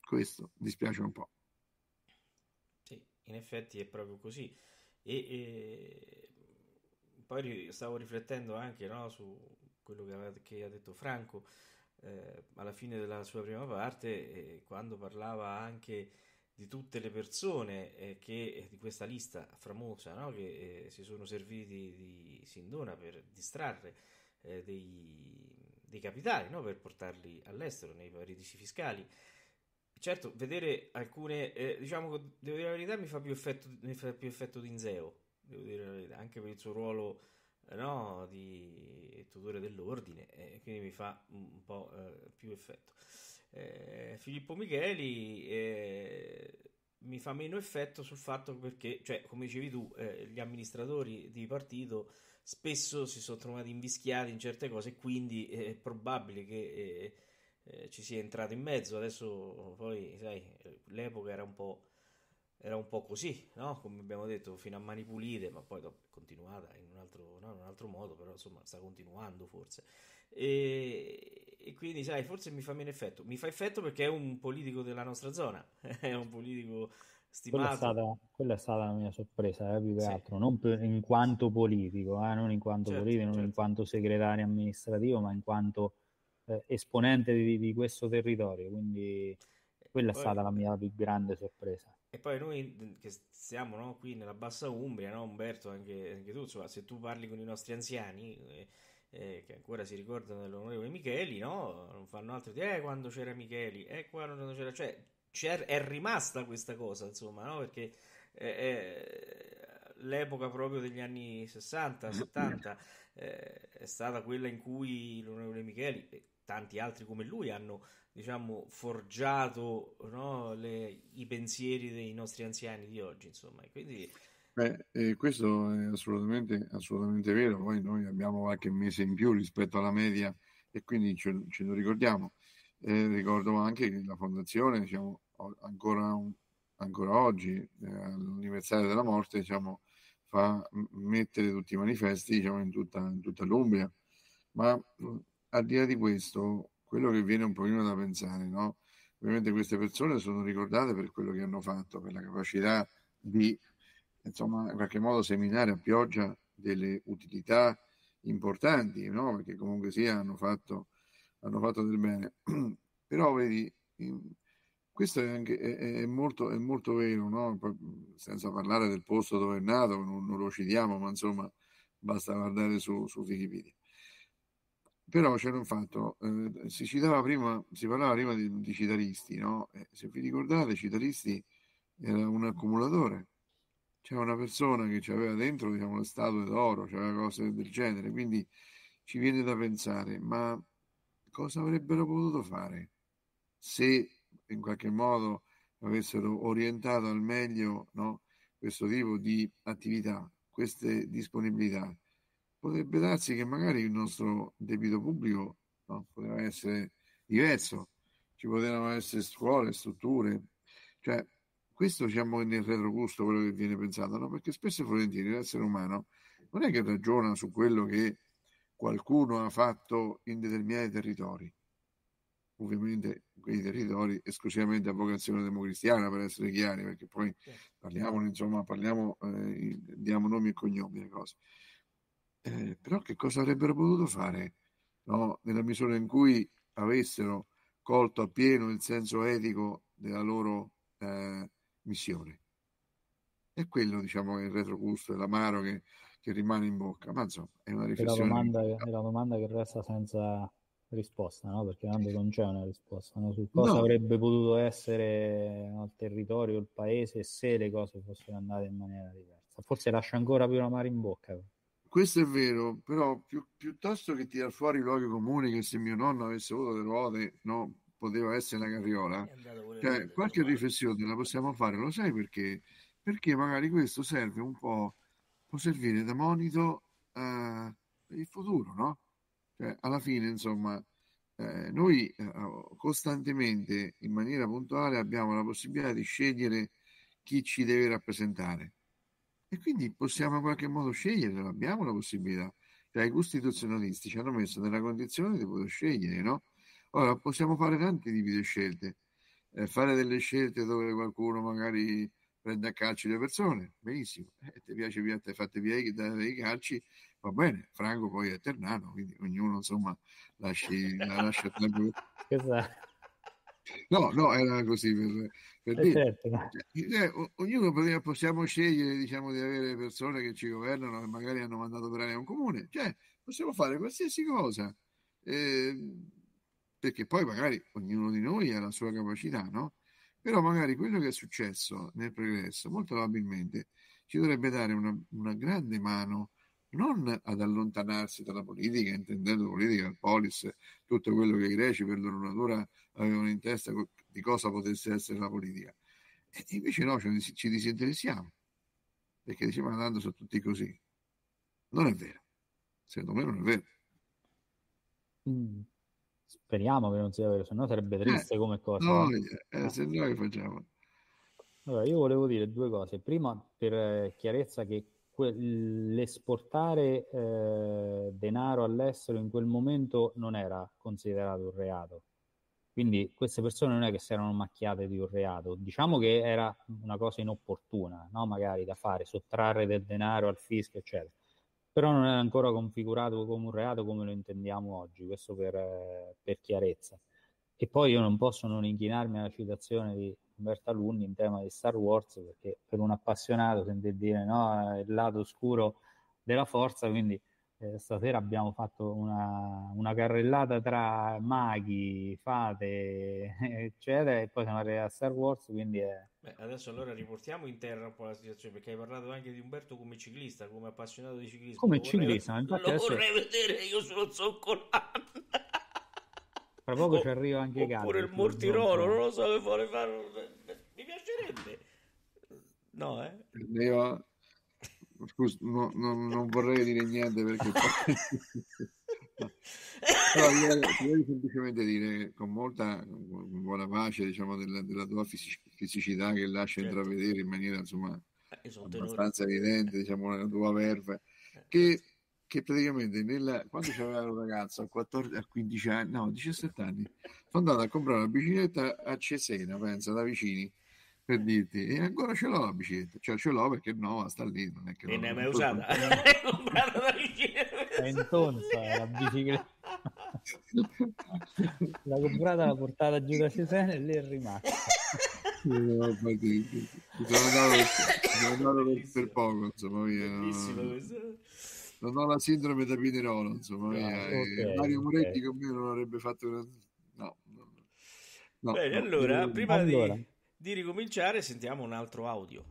Questo dispiace un po'. Sì, in effetti è proprio così. E, e poi stavo riflettendo anche no, su quello che, aveva, che ha detto Franco eh, alla fine della sua prima parte, eh, quando parlava anche di tutte le persone eh, che, eh, di questa lista famosa no, che eh, si sono serviti di, Sindona per distrarre eh, dei, dei, capitali no, per portarli all'estero nei paradisi fiscali certo, vedere alcune, eh, diciamo, devo dire la verità, mi fa più effetto, mi fa più effetto Dinzeo, devo dire la verità, anche per il suo ruolo eh, no, di tutore dell'ordine, eh, quindi mi fa un po' eh, più effetto. Eh, Filippo Micheli eh, mi fa meno effetto sul fatto perché, cioè, come dicevi tu, eh, gli amministratori di partito spesso si sono trovati invischiati in certe cose, quindi è probabile che eh, ci sia entrato in mezzo. Adesso poi, sai, l'epoca era un po', era un po così, no? Come abbiamo detto, fino a mani pulite, ma poi dopo è continuata in un, altro, no, in un altro, modo, però insomma sta continuando forse. E, e, quindi, sai, forse mi fa meno effetto. Mi fa effetto perché è un politico della nostra zona, è un politico... Quella è, stata, quella è, stata, la mia sorpresa, eh, più che sì. altro, non in quanto politico, eh, non in quanto certo, politico, certo. non in certo. quanto segretario amministrativo, ma in quanto eh, esponente di, di, questo territorio, quindi quella poi, è stata la mia più grande sorpresa. E poi noi che siamo no, qui nella bassa Umbria, no, Umberto, anche, anche tu, insomma, se tu parli con i nostri anziani... Eh, eh, che ancora si ricordano dell'onorevole Micheli, no? Non fanno altro di eh quando c'era Micheli, eh quando c'era, cioè c'è, è rimasta questa cosa, insomma, no? Perché eh, eh, l'epoca proprio degli anni 60, 70 eh, è stata quella in cui l'onorevole Micheli, tanti altri come lui hanno diciamo forgiato no, le, i pensieri dei nostri anziani di oggi insomma quindi Beh, eh, questo è assolutamente, assolutamente vero poi noi abbiamo qualche mese in più rispetto alla media e quindi ce, ce lo ricordiamo eh, ricordo anche che la fondazione diciamo, ancora, un, ancora oggi eh, all'anniversario della morte diciamo, fa mettere tutti i manifesti diciamo, in, tutta, in tutta l'Umbria ma al di là di questo, quello che viene un pochino da pensare, no? Ovviamente queste persone sono ricordate per quello che hanno fatto, per la capacità di, insomma, in qualche modo seminare a pioggia delle utilità importanti, no? Perché comunque sia hanno fatto, hanno fatto del bene. Però vedi, questo è, anche, è, è, molto, è molto, vero, no? senza parlare del posto dove è nato, non, non lo citiamo, ma insomma basta guardare su, su Wikipedia però c'era un fatto, eh, si, citava prima, si parlava prima di, di citaristi, no? eh, se vi ricordate, citaristi era un accumulatore, c'era una persona che aveva dentro diciamo, le statue d'oro, c'era cose del genere, quindi ci viene da pensare, ma cosa avrebbero potuto fare se in qualche modo avessero orientato al meglio no? questo tipo di attività, queste disponibilità? potrebbe darsi che magari il nostro debito pubblico no, poteva essere diverso, ci potevano essere scuole, strutture, cioè questo diciamo che nel retrogusto quello che viene pensato, no? perché spesso e volentieri l'essere umano non è che ragiona su quello che qualcuno ha fatto in determinati territori, ovviamente quei territori esclusivamente a vocazione democristiana per essere chiari, perché poi parliamo, insomma, parliamo, eh, diamo nomi e cognomi alle cose. Eh, però che cosa avrebbero potuto fare no? nella misura in cui avessero colto appieno il senso etico della loro eh, missione? È quello, diciamo, il retrogusto e l'amaro che, che, rimane in bocca. Ma insomma, è una riflessione. È la domanda, che, è la domanda che resta senza risposta, no? Perché non c'è una risposta no? su cosa no. avrebbe potuto essere no, il territorio, il paese, se le cose fossero andate in maniera diversa. Forse lascia ancora più l'amaro in bocca. Questo è vero, però più, piuttosto che tirar fuori i luoghi comuni che se mio nonno avesse avuto le ruote, no, poteva essere una carriola, cioè, qualche riflessione la possiamo fare, lo sai perché? Perché magari questo serve un po', può servire da monito eh, per il futuro, no? Cioè, alla fine, insomma, eh, noi eh, costantemente, in maniera puntuale, abbiamo la possibilità di scegliere chi ci deve rappresentare. E quindi possiamo in qualche modo scegliere, abbiamo la possibilità. Cioè, I costituzionalisti ci hanno messo nella condizione di poter scegliere, no? Ora, possiamo fare tanti tipi di scelte. Eh, fare delle scelte dove qualcuno magari prende a calci le persone, benissimo. Eh, ti piace via, te fate via i calci, va bene. Franco poi è Ternano, quindi ognuno insomma lasci, la lascia... Esatto. No, no, era così per, per eh, dire. Certo. Cioè, ognuno poteva, possiamo scegliere diciamo, di avere persone che ci governano e magari hanno mandato per aria un comune. Cioè, possiamo fare qualsiasi cosa. Eh, perché poi magari ognuno di noi ha la sua capacità, no? Però magari quello che è successo nel progresso, molto probabilmente, ci dovrebbe dare una, una grande mano non ad allontanarsi dalla politica, intendendo politica, il polis, tutto quello che i greci per loro natura avevano in testa di cosa potesse essere la politica. E invece no, cioè, ci disinteressiamo, perché dicevano andando sono tutti così. Non è vero, secondo me non è vero. Mm. Speriamo che non sia vero, se no sarebbe eh. triste eh, come cosa. No, eh, eh. se che facciamo. Allora, io volevo dire due cose. Prima, per chiarezza che que- l'esportare eh, denaro all'estero in quel momento non era considerato un reato. Quindi queste persone non è che si erano macchiate di un reato, diciamo che era una cosa inopportuna, no? magari da fare, sottrarre del denaro al fisco, eccetera. Però non era ancora configurato come un reato come lo intendiamo oggi, questo per, eh, per chiarezza. E poi io non posso non inchinarmi alla citazione di Umberto Alunni in tema di Star Wars, perché per un appassionato tende dire no, eh, il lato oscuro della forza, quindi eh, stasera abbiamo fatto una, una, carrellata tra maghi, fate, eccetera, e poi siamo arrivati a Star Wars, quindi è... Beh, adesso allora riportiamo in terra un po' la situazione, perché hai parlato anche di Umberto come ciclista, come appassionato di ciclismo. Come lo ciclista, vorrei, infatti... Lo adesso... vorrei vedere io sono zoccolato! Tra poco o, ci arriva anche Gandhi. Oppure il mortirolo, non lo so che vuole fare. Mi piacerebbe. No, eh? Io... Scusa, no, no, non vorrei dire niente perché... no, voglio, voglio semplicemente dire con molta con buona pace diciamo, della, della tua fisicità che lascia certo. intravedere in maniera insomma, eh, abbastanza evidente diciamo, la tua verve eh. eh, che che praticamente nella, quando c'era la ragazza a, 14, a 15 anni, no, 17 anni, sono andata a comprare la bicicletta a Cesena, pensa, da vicini per dirti, e ancora ce l'ho la bicicletta, cioè ce l'ho perché no, sta lì, non è che e ne hai mai usata? Hai comprato la bicicletta? È intonsa la bicicletta. l'ha comprata, l'ha portata giù da Cesena e lì è rimasta. No, mi sono andato, per, poco, insomma, Bellissimo questo non ho la sindrome da Pinerolo, insomma. No, ah, okay, eh, Mario Moretti okay. con me non avrebbe fatto... Una... No, no, no Bene, allora, eh, prima allora. Di, di ricominciare sentiamo un altro audio.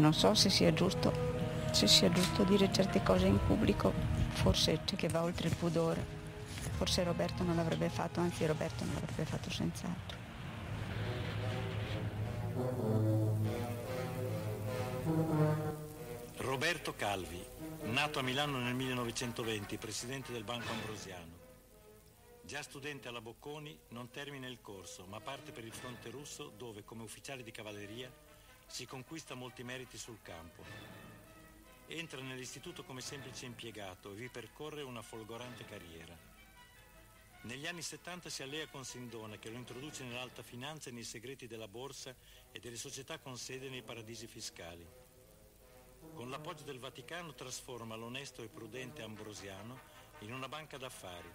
non so se sia giusto, se sia giusto dire certe cose in pubblico, forse c'è che va oltre il pudore, forse Roberto non l'avrebbe fatto, anzi Roberto non l'avrebbe fatto senz'altro. Roberto Calvi, nato a Milano nel 1920, presidente del Banco Ambrosiano. Già studente alla Bocconi non termina il corso, ma parte per il fronte russo dove, come ufficiale di cavalleria, si conquista molti meriti sul campo. Entra nell'istituto come semplice impiegato e vi percorre una folgorante carriera. Negli anni 70 si allea con Sindone che lo introduce nell'alta finanza e nei segreti della borsa e delle società con sede nei paradisi fiscali. Con l'appoggio del Vaticano trasforma l'onesto e prudente Ambrosiano in una banca d'affari.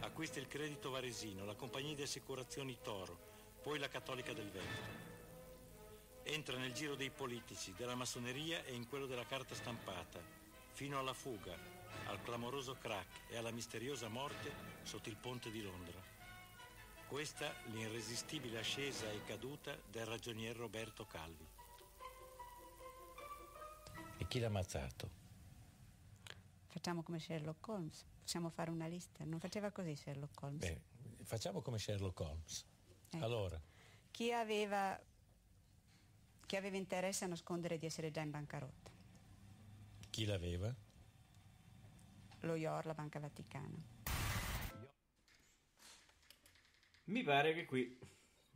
Acquista il credito varesino, la compagnia di assicurazioni Toro, poi la Cattolica del Veneto. Entra nel giro dei politici, della massoneria e in quello della carta stampata, fino alla fuga, al clamoroso crack e alla misteriosa morte sotto il ponte di Londra. Questa l'irresistibile ascesa e caduta del ragionier Roberto Calvi. E chi l'ha ammazzato? Facciamo come Sherlock Holmes, possiamo fare una lista. Non faceva così Sherlock Holmes. Beh, facciamo come Sherlock Holmes. Ecco. Allora. Chi aveva che aveva interesse a nascondere di essere già in bancarotta. Chi l'aveva? Lo IOR, la Banca Vaticana. Mi pare che qui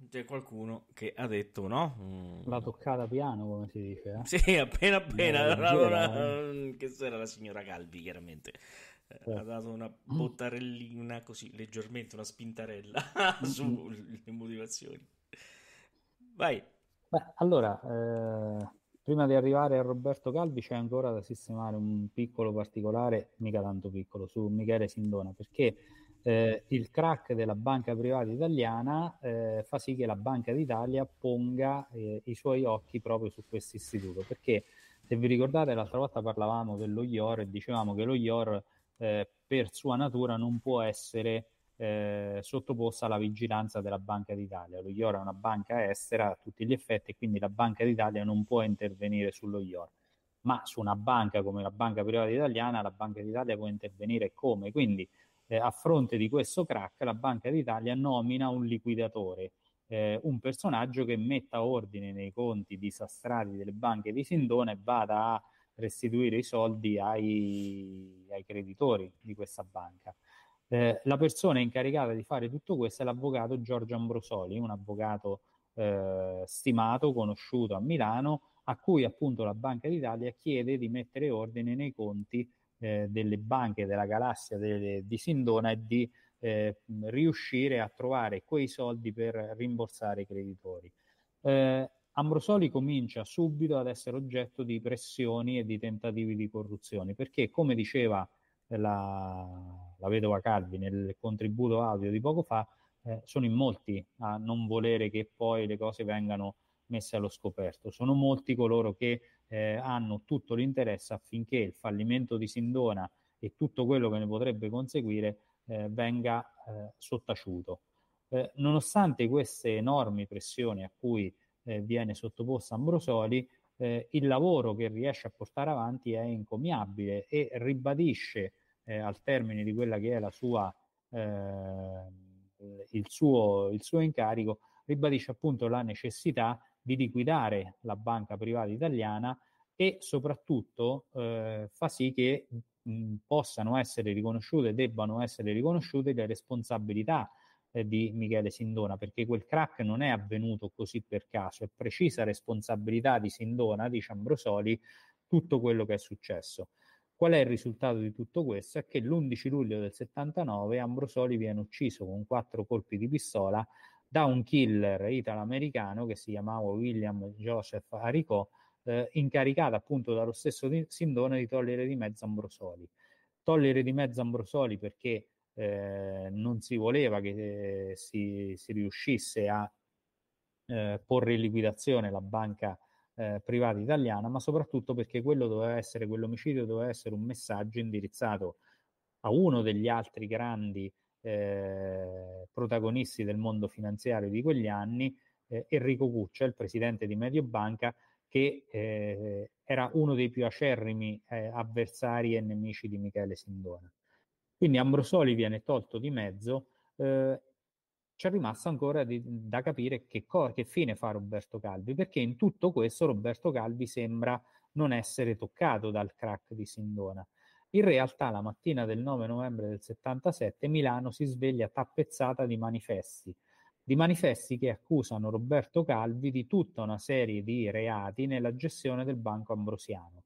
c'è qualcuno che ha detto no. Mm. L'ha toccata piano, come si dice. Eh? Sì, appena appena. No, allora, mm, Che sarà la signora Calvi, chiaramente. Eh. Ha dato una mm. bottarellina così, leggermente, una spintarella sulle motivazioni. Vai. Beh, allora, eh, prima di arrivare a Roberto Calvi c'è ancora da sistemare un piccolo particolare, mica tanto piccolo, su Michele Sindona, perché eh, il crack della banca privata italiana eh, fa sì che la Banca d'Italia ponga eh, i suoi occhi proprio su questo istituto, perché se vi ricordate l'altra volta parlavamo dello IOR e dicevamo che lo IOR eh, per sua natura non può essere eh, sottoposta alla vigilanza della Banca d'Italia. Lo IOR è una banca estera a tutti gli effetti, quindi la Banca d'Italia non può intervenire sullo IOR. Ma su una banca come la Banca Privata Italiana, la Banca d'Italia può intervenire come? Quindi, eh, a fronte di questo crack, la Banca d'Italia nomina un liquidatore, eh, un personaggio che metta ordine nei conti disastrati delle banche di Sindone e vada a restituire i soldi ai, ai creditori di questa banca. Eh, la persona incaricata di fare tutto questo è l'avvocato Giorgio Ambrosoli, un avvocato eh, stimato, conosciuto a Milano, a cui appunto la Banca d'Italia chiede di mettere ordine nei conti eh, delle banche della galassia delle, di Sindona e di eh, riuscire a trovare quei soldi per rimborsare i creditori. Eh, Ambrosoli comincia subito ad essere oggetto di pressioni e di tentativi di corruzione, perché come diceva la, la vedova Calvi nel contributo audio di poco fa, eh, sono in molti a non volere che poi le cose vengano messe allo scoperto. Sono molti coloro che eh, hanno tutto l'interesse affinché il fallimento di Sindona e tutto quello che ne potrebbe conseguire eh, venga eh, sottaciuto. Eh, nonostante queste enormi pressioni a cui eh, viene sottoposto Ambrosoli, eh, il lavoro che riesce a portare avanti è encomiabile e ribadisce eh, al termine di quella che è sua, eh, il, suo, il suo incarico, ribadisce appunto la necessità di liquidare la banca privata italiana e soprattutto eh, fa sì che mh, possano essere riconosciute, debbano essere riconosciute le responsabilità eh, di Michele Sindona, perché quel crack non è avvenuto così per caso, è precisa responsabilità di Sindona, di Ciambrosoli, tutto quello che è successo. Qual è il risultato di tutto questo? È che l'11 luglio del 79 Ambrosoli viene ucciso con quattro colpi di pistola da un killer italo-americano che si chiamava William Joseph Aricò, eh, incaricato appunto dallo stesso di, Sindone di togliere di mezzo Ambrosoli. Togliere di mezzo Ambrosoli perché eh, non si voleva che eh, si, si, riuscisse a eh, porre in liquidazione la banca eh, privata italiana, ma soprattutto perché quello doveva essere, quell'omicidio doveva essere un messaggio indirizzato a uno degli altri grandi eh, protagonisti del mondo finanziario di quegli anni, eh, Enrico Cuccia, il presidente di Mediobanca, che eh, era uno dei più acerrimi eh, avversari e nemici di Michele Sindona. Quindi Ambrosoli viene tolto di mezzo eh, c'è rimasto ancora di, da capire che, co- che, fine fa Roberto Calvi, perché in tutto questo Roberto Calvi sembra non essere toccato dal crack di Sindona. In realtà la mattina del 9 novembre del 77 Milano si sveglia tappezzata di manifesti, di manifesti che accusano Roberto Calvi di tutta una serie di reati nella gestione del Banco Ambrosiano.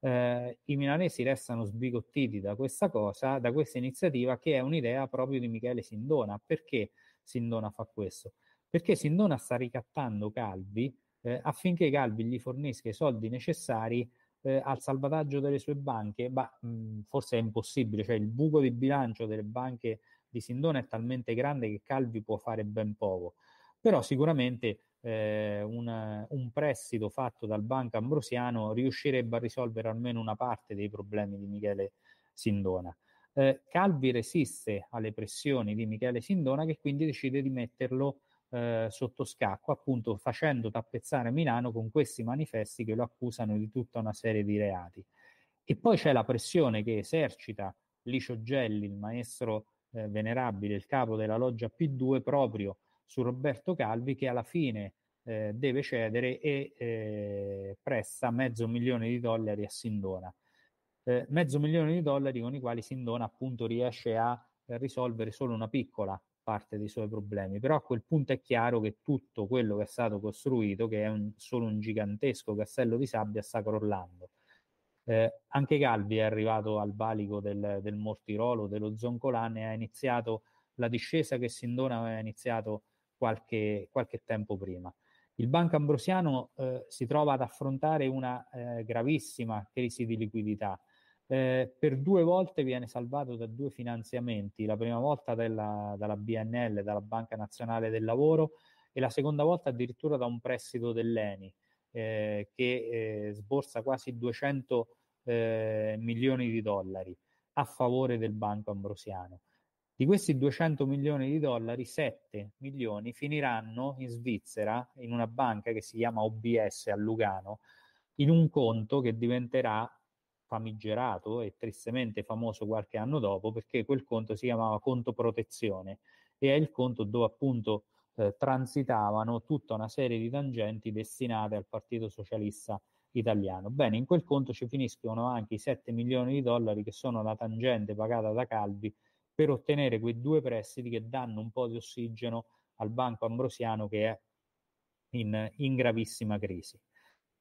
Eh, I milanesi restano sbigottiti da questa cosa, da questa iniziativa che è un'idea proprio di Michele Sindona, perché Sindona fa questo? Perché Sindona sta ricattando Calvi eh, affinché Calvi gli fornisca i soldi necessari eh, al salvataggio delle sue banche, ma mh, forse è impossibile, cioè il buco di bilancio delle banche di Sindona è talmente grande che Calvi può fare ben poco, però sicuramente eh, un, un, prestito fatto dal Banco Ambrosiano riuscirebbe a risolvere almeno una parte dei problemi di Michele Sindona eh, Calvi resiste alle pressioni di Michele Sindona che quindi decide di metterlo eh, sotto scacco, appunto facendo tappezzare Milano con questi manifesti che lo accusano di tutta una serie di reati. E poi c'è la pressione che esercita Licio Gelli, il maestro eh, venerabile, il capo della loggia P2, proprio su Roberto Calvi, che alla fine eh, deve cedere e eh, presta mezzo milione di dollari a Sindona eh, mezzo milione di dollari con i quali Sindona appunto riesce a risolvere solo una piccola parte dei suoi problemi, però a quel punto è chiaro che tutto quello che è stato costruito, che è un, solo un gigantesco castello di sabbia, sta crollando. Eh, anche Galvi è arrivato al valico del, del Mortirolo, dello Zoncolan e ha iniziato la discesa che Sindona aveva iniziato qualche, qualche tempo prima. Il Banco Ambrosiano eh, si trova ad affrontare una eh, gravissima crisi di liquidità eh, per due volte viene salvato da due finanziamenti, la prima volta della, dalla BNL, dalla Banca Nazionale del Lavoro, e la seconda volta addirittura da un prestito dell'ENI, eh, che eh, sborsa quasi 200 eh, milioni di dollari a favore del Banco Ambrosiano. Di questi 200 milioni di dollari, 7 milioni finiranno in Svizzera, in una banca che si chiama OBS a Lugano, in un conto che diventerà famigerato e tristemente famoso qualche anno dopo, perché quel conto si chiamava conto protezione e è il conto dove appunto eh, transitavano tutta una serie di tangenti destinate al Partito Socialista italiano. Bene, in quel conto ci finiscono anche i 7 milioni di dollari che sono la tangente pagata da Calvi per ottenere quei due prestiti che danno un po' di ossigeno al Banco Ambrosiano che è in, in gravissima crisi.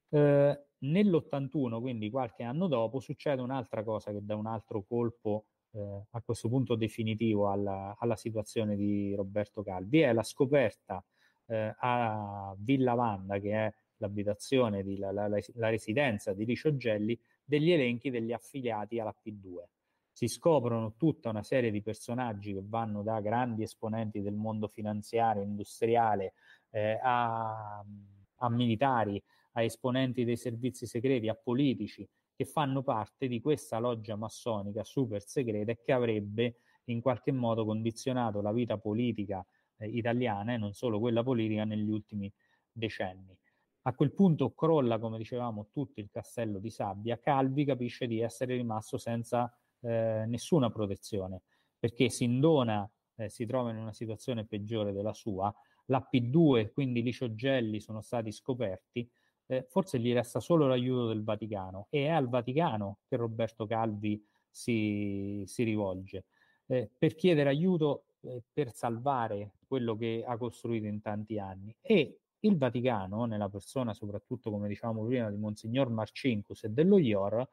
Ehm, nell'81, quindi qualche anno dopo, succede un'altra cosa che dà un altro colpo eh, a questo punto definitivo alla, alla, situazione di Roberto Calvi, è la scoperta eh, a Villa Vanda, che è l'abitazione, di, la, la, la, residenza di Licio Gelli, degli elenchi degli affiliati alla P2. Si scoprono tutta una serie di personaggi che vanno da grandi esponenti del mondo finanziario, industriale, eh, a, a militari, a esponenti dei servizi segreti, a politici che fanno parte di questa loggia massonica super segreta e che avrebbe in qualche modo condizionato la vita politica eh, italiana e non solo quella politica negli ultimi decenni. A quel punto crolla, come dicevamo, tutto il castello di sabbia. Calvi capisce di essere rimasto senza eh, nessuna protezione perché Sindona eh, si trova in una situazione peggiore della sua. La P2 e quindi Licio Gelli sono stati scoperti eh, forse gli resta solo l'aiuto del Vaticano e è al Vaticano che Roberto Calvi si, si rivolge eh, per chiedere aiuto eh, per salvare quello che ha costruito in tanti anni e il Vaticano, nella persona soprattutto come dicevamo prima di Monsignor Marcinkus e dello IOR,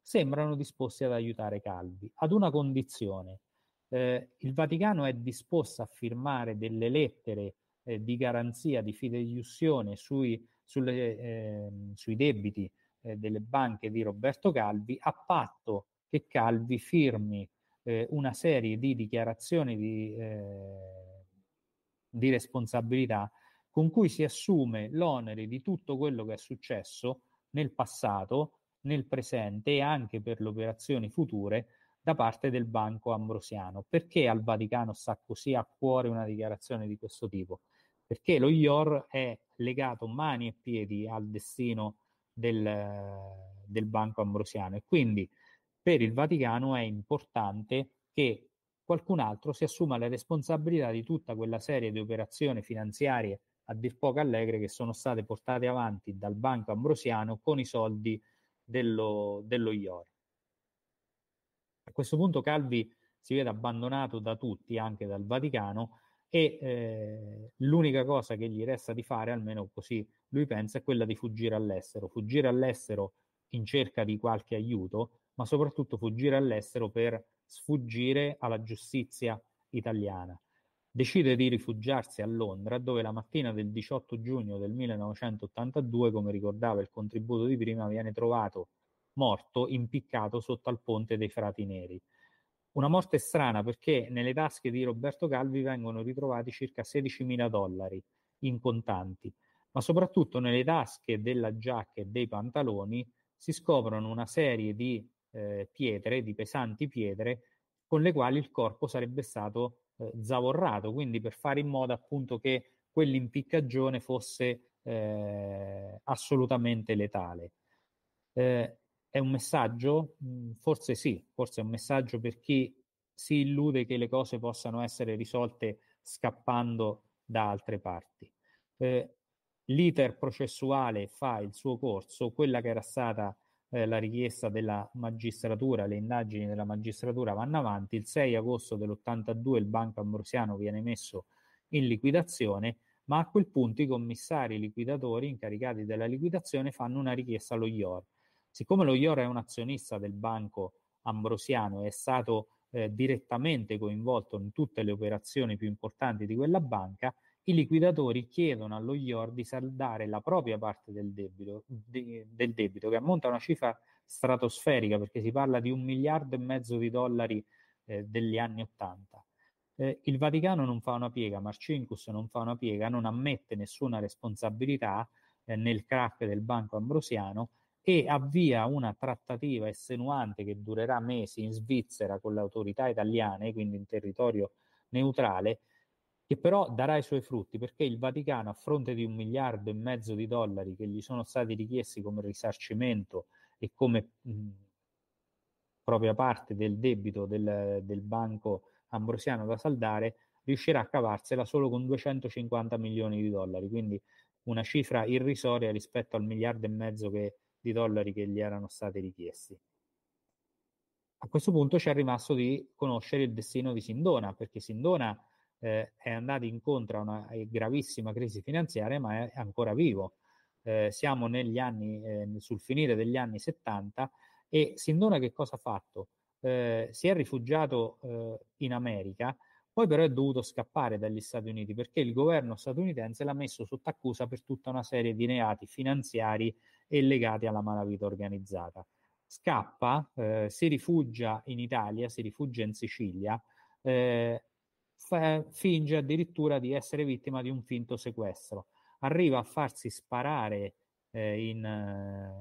sembrano disposti ad aiutare Calvi ad una condizione. Eh, il Vaticano è disposto a firmare delle lettere eh, di garanzia, di fideiussione sui sulle, eh, sui debiti eh, delle banche di Roberto Calvi a patto che Calvi firmi eh, una serie di dichiarazioni di, eh, di responsabilità con cui si assume l'onere di tutto quello che è successo nel passato, nel presente e anche per le operazioni future da parte del Banco Ambrosiano. Perché al Vaticano sta così a cuore una dichiarazione di questo tipo? perché lo IOR è legato mani e piedi al destino del, del Banco Ambrosiano e quindi per il Vaticano è importante che qualcun altro si assuma la responsabilità di tutta quella serie di operazioni finanziarie a dir poco allegre che sono state portate avanti dal Banco Ambrosiano con i soldi dello, dello IOR. A questo punto Calvi si vede abbandonato da tutti, anche dal Vaticano, e eh, l'unica cosa che gli resta di fare, almeno così lui pensa, è quella di fuggire all'estero, fuggire all'estero in cerca di qualche aiuto, ma soprattutto fuggire all'estero per sfuggire alla giustizia italiana. Decide di rifugiarsi a Londra, dove la mattina del 18 giugno del 1982, come ricordava il contributo di prima, viene trovato morto, impiccato sotto al ponte dei Frati Neri. Una morte strana perché nelle tasche di Roberto Calvi vengono ritrovati circa 16.000 dollari in contanti, ma soprattutto nelle tasche della giacca e dei pantaloni si scoprono una serie di eh, pietre, di pesanti pietre, con le quali il corpo sarebbe stato eh, zavorrato, quindi per fare in modo appunto che quell'impiccagione fosse eh, assolutamente letale. Eh, è un messaggio? Mm, forse sì, forse è un messaggio per chi si illude che le cose possano essere risolte scappando da altre parti. Eh, l'iter processuale fa il suo corso, quella che era stata eh, la richiesta della magistratura, le indagini della magistratura vanno avanti, il 6 agosto dell'82 il Banco Ambrosiano viene messo in liquidazione, ma a quel punto i commissari liquidatori incaricati della liquidazione fanno una richiesta allo IOR Siccome lo Iora è un azionista del banco ambrosiano, e è stato eh, direttamente coinvolto in tutte le operazioni più importanti di quella banca, i liquidatori chiedono allo IOR di saldare la propria parte del debito, de, del debito, che ammonta a una cifra stratosferica, perché si parla di un miliardo e mezzo di dollari eh, degli anni Ottanta. Eh, il Vaticano non fa una piega, Marcinkus non fa una piega, non ammette nessuna responsabilità eh, nel crack del Banco Ambrosiano e avvia una trattativa estenuante che durerà mesi in Svizzera con le autorità italiane, quindi in territorio neutrale, che però darà i suoi frutti perché il Vaticano, a fronte di un miliardo e mezzo di dollari che gli sono stati richiesti come risarcimento e come propria parte del debito del, del, banco ambrosiano da saldare, riuscirà a cavarsela solo con 250 milioni di dollari, quindi una cifra irrisoria rispetto al miliardo e mezzo che di dollari che gli erano stati richiesti. A questo punto ci è rimasto di conoscere il destino di Sindona, perché Sindona eh, è andato incontro a una gravissima crisi finanziaria, ma è ancora vivo. Eh, siamo negli anni, eh, sul finire degli anni 70 e Sindona che cosa ha fatto? Eh, si è rifugiato eh, in America, poi però è dovuto scappare dagli Stati Uniti perché il governo statunitense l'ha messo sotto accusa per tutta una serie di reati finanziari e legati alla malavita organizzata. Scappa, eh, si rifugia in Italia, si rifugia in Sicilia, eh, fa, finge addirittura di essere vittima di un finto sequestro. Arriva a farsi sparare eh, in,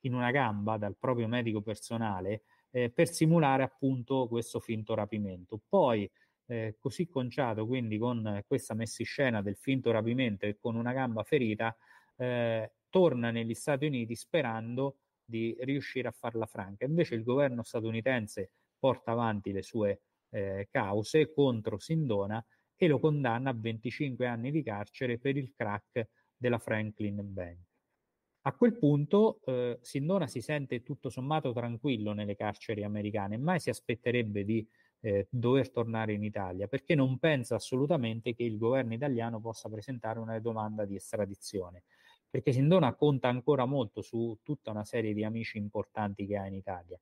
in, una gamba dal proprio medico personale eh, per simulare appunto questo finto rapimento. Poi, eh, così conciato, quindi con questa messiscena del finto rapimento e con una gamba ferita, eh, torna negli Stati Uniti sperando di riuscire a farla franca. Invece il governo statunitense porta avanti le sue eh, cause contro Sindona e lo condanna a 25 anni di carcere per il crack della Franklin Bank. A quel punto eh, Sindona si sente tutto sommato tranquillo nelle carceri americane, mai si aspetterebbe di eh, dover tornare in Italia, perché non pensa assolutamente che il governo italiano possa presentare una domanda di estradizione perché Sindona conta ancora molto su tutta una serie di amici importanti che ha in Italia.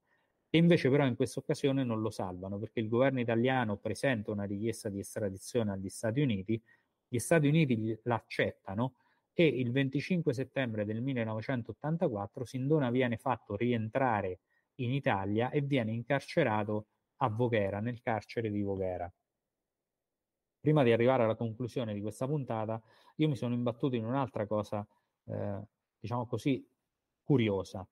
E invece però in questa occasione non lo salvano perché il governo italiano presenta una richiesta di estradizione agli Stati Uniti, gli Stati Uniti l'accettano e il 25 settembre del 1984 Sindona viene fatto rientrare in Italia e viene incarcerato a Voghera, nel carcere di Voghera. Prima di arrivare alla conclusione di questa puntata, io mi sono imbattuto in un'altra cosa eh, diciamo così, curiosa.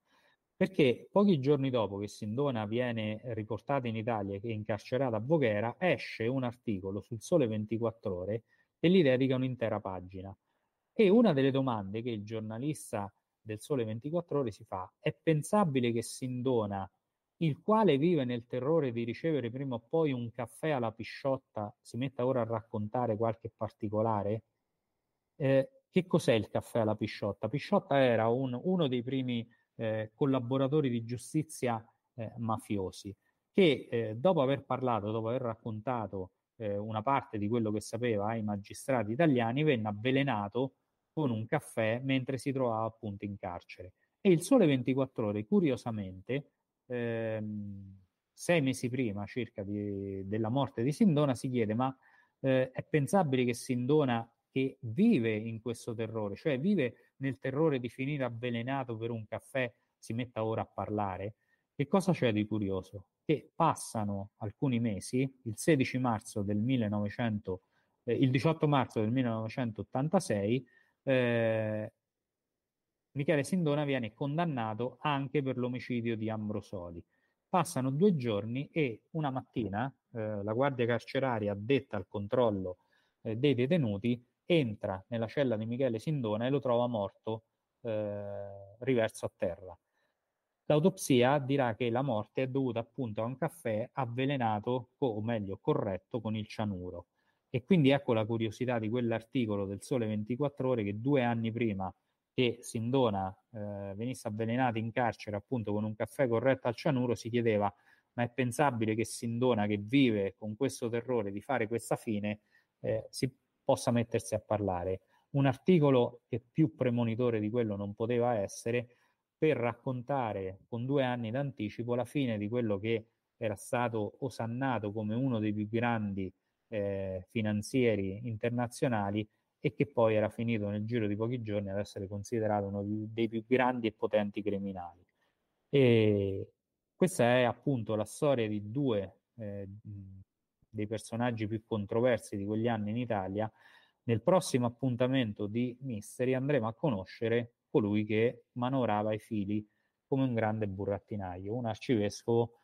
Perché pochi giorni dopo che Sindona viene riportata in Italia e incarcerata a Voghera, esce un articolo sul Sole 24 Ore e gli dedica un'intera pagina. E una delle domande che il giornalista del Sole 24 Ore si fa è pensabile che Sindona, il quale vive nel terrore di ricevere prima o poi un caffè alla pisciotta, si metta ora a raccontare qualche particolare? Eh, che cos'è il caffè alla Pisciotta? Pisciotta era un, uno dei primi eh, collaboratori di giustizia eh, mafiosi che eh, dopo aver parlato, dopo aver raccontato eh, una parte di quello che sapeva ai magistrati italiani, venne avvelenato con un caffè mentre si trovava appunto in carcere. E il Sole 24 Ore, curiosamente, ehm, sei mesi prima circa di, della morte di Sindona, si chiede ma eh, è pensabile che Sindona che vive in questo terrore, cioè vive nel terrore di finire avvelenato per un caffè, si metta ora a parlare, che cosa c'è di curioso? Che passano alcuni mesi, il 16 marzo del 1900, eh, il 18 marzo del 1986, eh, Michele Sindona viene condannato anche per l'omicidio di Ambrosoli. Passano due giorni e una mattina eh, la guardia carceraria addetta al controllo eh, dei detenuti entra nella cella di Michele Sindona e lo trova morto eh, riverso a terra. L'autopsia dirà che la morte è dovuta appunto a un caffè avvelenato, o meglio corretto, con il cianuro. E quindi ecco la curiosità di quell'articolo del Sole 24 Ore che due anni prima che Sindona eh, venisse avvelenato in carcere appunto con un caffè corretto al cianuro si chiedeva ma è pensabile che Sindona che vive con questo terrore di fare questa fine eh, si possa mettersi a parlare. Un articolo che più premonitore di quello non poteva essere per raccontare con due anni d'anticipo la fine di quello che era stato osannato come uno dei più grandi eh, finanzieri internazionali e che poi era finito nel giro di pochi giorni ad essere considerato uno dei più grandi e potenti criminali. E questa è appunto la storia di due eh, dei personaggi più controversi di quegli anni in Italia, nel prossimo appuntamento di Misteri andremo a conoscere colui che manorava i fili come un grande burattinaio, un arcivescovo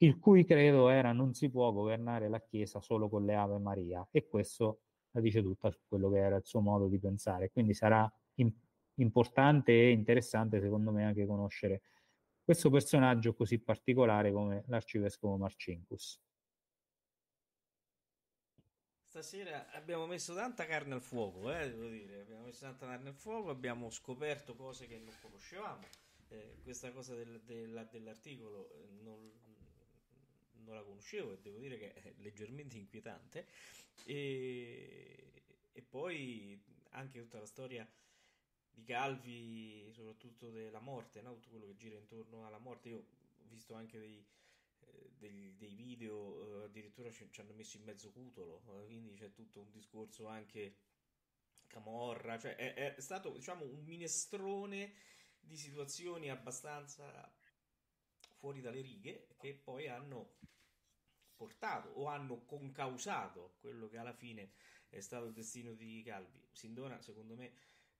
il cui credo era non si può governare la Chiesa solo con le Ave Maria e questo la dice tutta su quello che era il suo modo di pensare, quindi sarà in, importante e interessante secondo me anche conoscere questo personaggio così particolare come l'arcivescovo Marcinkus. Stasera abbiamo messo tanta carne al fuoco, eh, devo dire, abbiamo messo tanta carne al fuoco, abbiamo scoperto cose che non conoscevamo. Eh, questa cosa del, del, dell'articolo eh, non, non, la conoscevo e devo dire che è leggermente inquietante. E, e poi anche tutta la storia di Calvi, soprattutto della morte, no? tutto quello che gira intorno alla morte. Io ho visto anche dei dei, dei video, eh, addirittura ci, ci, hanno messo in mezzo cutolo, eh, quindi c'è tutto un discorso anche camorra, cioè è, è stato diciamo un minestrone di situazioni abbastanza fuori dalle righe che poi hanno portato o hanno concausato quello che alla fine è stato il destino di Calvi. Sindona, secondo me,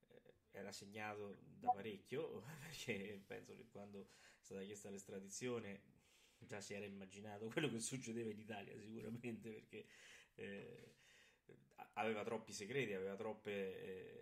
eh, era segnato da parecchio, perché penso che quando è stata chiesta l'estradizione già si era immaginato quello che succedeva in Italia sicuramente perché eh, aveva troppi segreti, aveva troppe...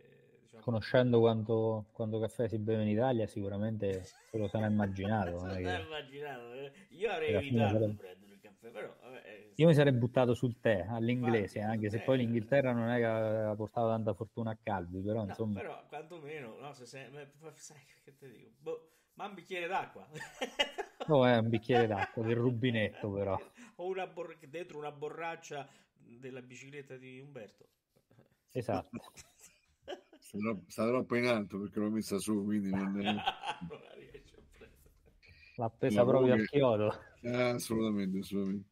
Eh, diciamo... Conoscendo quanto, quanto, caffè si beve in Italia sicuramente se lo sarà immaginato. se lo sarà immaginato. Eh. Io avrei evitato sarebbe... prendere il caffè, però... Vabbè, eh, Io mi sarei buttato sul tè all'inglese, Infatti, anche se eh, poi l'Inghilterra non è che aveva portato tanta fortuna a Calvi, però no, insomma... Però quantomeno, no, se sei... sai che te dico... Boh, ma un bicchiere d'acqua No, è un bicchiere d'acqua del rubinetto, però. o una bor- dentro una borraccia della bicicletta di Umberto. Esatto. Sarò, sta troppo in alto perché l'ho messa su, quindi non, è... L'ha presa la proprio al chiodo. Eh, assolutamente, assolutamente.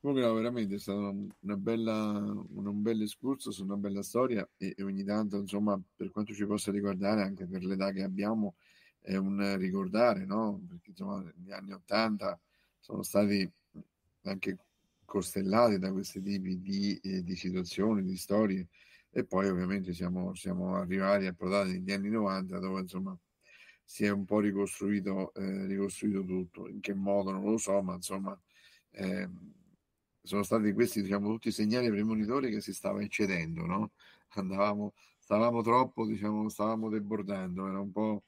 Comunque, no, veramente è stato una bella, un, un bel discorso, su una bella storia e, e, ogni tanto, insomma, per quanto ci possa riguardare, anche per l'età che abbiamo, è un ricordare, no? Perché insomma, negli anni Ottanta sono stati anche costellati da questi tipi di, eh, di situazioni, di storie e poi ovviamente siamo, siamo arrivati approdati negli anni 90 dove insomma si è un po' ricostruito, eh, ricostruito tutto, in che modo non lo so, ma insomma eh, sono stati questi diciamo tutti i segnali premonitori che si stava eccedendo, no? Andavamo, stavamo troppo, diciamo, stavamo debordando, era un po'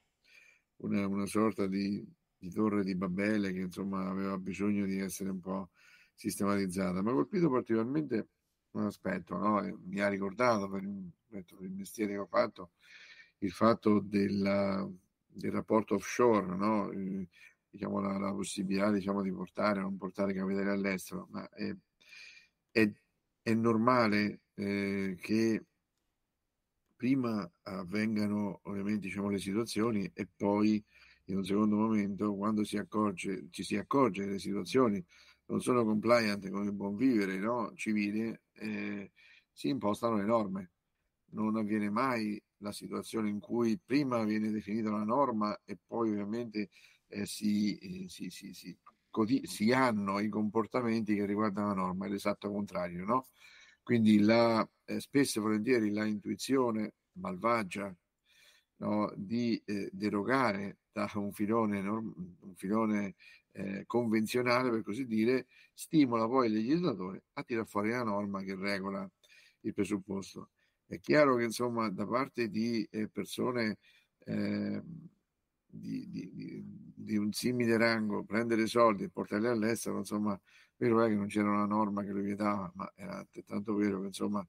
una, una sorta di, di, torre di Babele che insomma aveva bisogno di essere un po' sistematizzata. Mi ha colpito particolarmente un aspetto, no? Eh, mi ha ricordato per il, per il, mestiere che ho fatto il fatto della, del rapporto offshore, no? Eh, diciamo, la, la, possibilità diciamo, di portare o non portare capitali all'estero, ma è, è, è normale eh, che prima avvengano ovviamente diciamo, le situazioni e poi in un secondo momento quando si accorge, ci si accorge che le situazioni non sono compliant con il buon vivere no? civile, eh, si impostano le norme. Non avviene mai la situazione in cui prima viene definita la norma e poi ovviamente eh, si, eh, si, si, si, hanno i comportamenti che riguardano la norma, è l'esatto contrario. No? Quindi la, eh, spesso e volentieri la intuizione malvagia no, di eh, derogare da un filone, norm- un filone eh, convenzionale, per così dire, stimola poi il legislatore a tirar fuori la norma che regola il presupposto. È chiaro che insomma da parte di eh, persone ehm, di, di, di, un simile rango prendere soldi e portarli all'estero, insomma, vero è che non c'era una norma che lo vietava, ma era altrettanto vero che insomma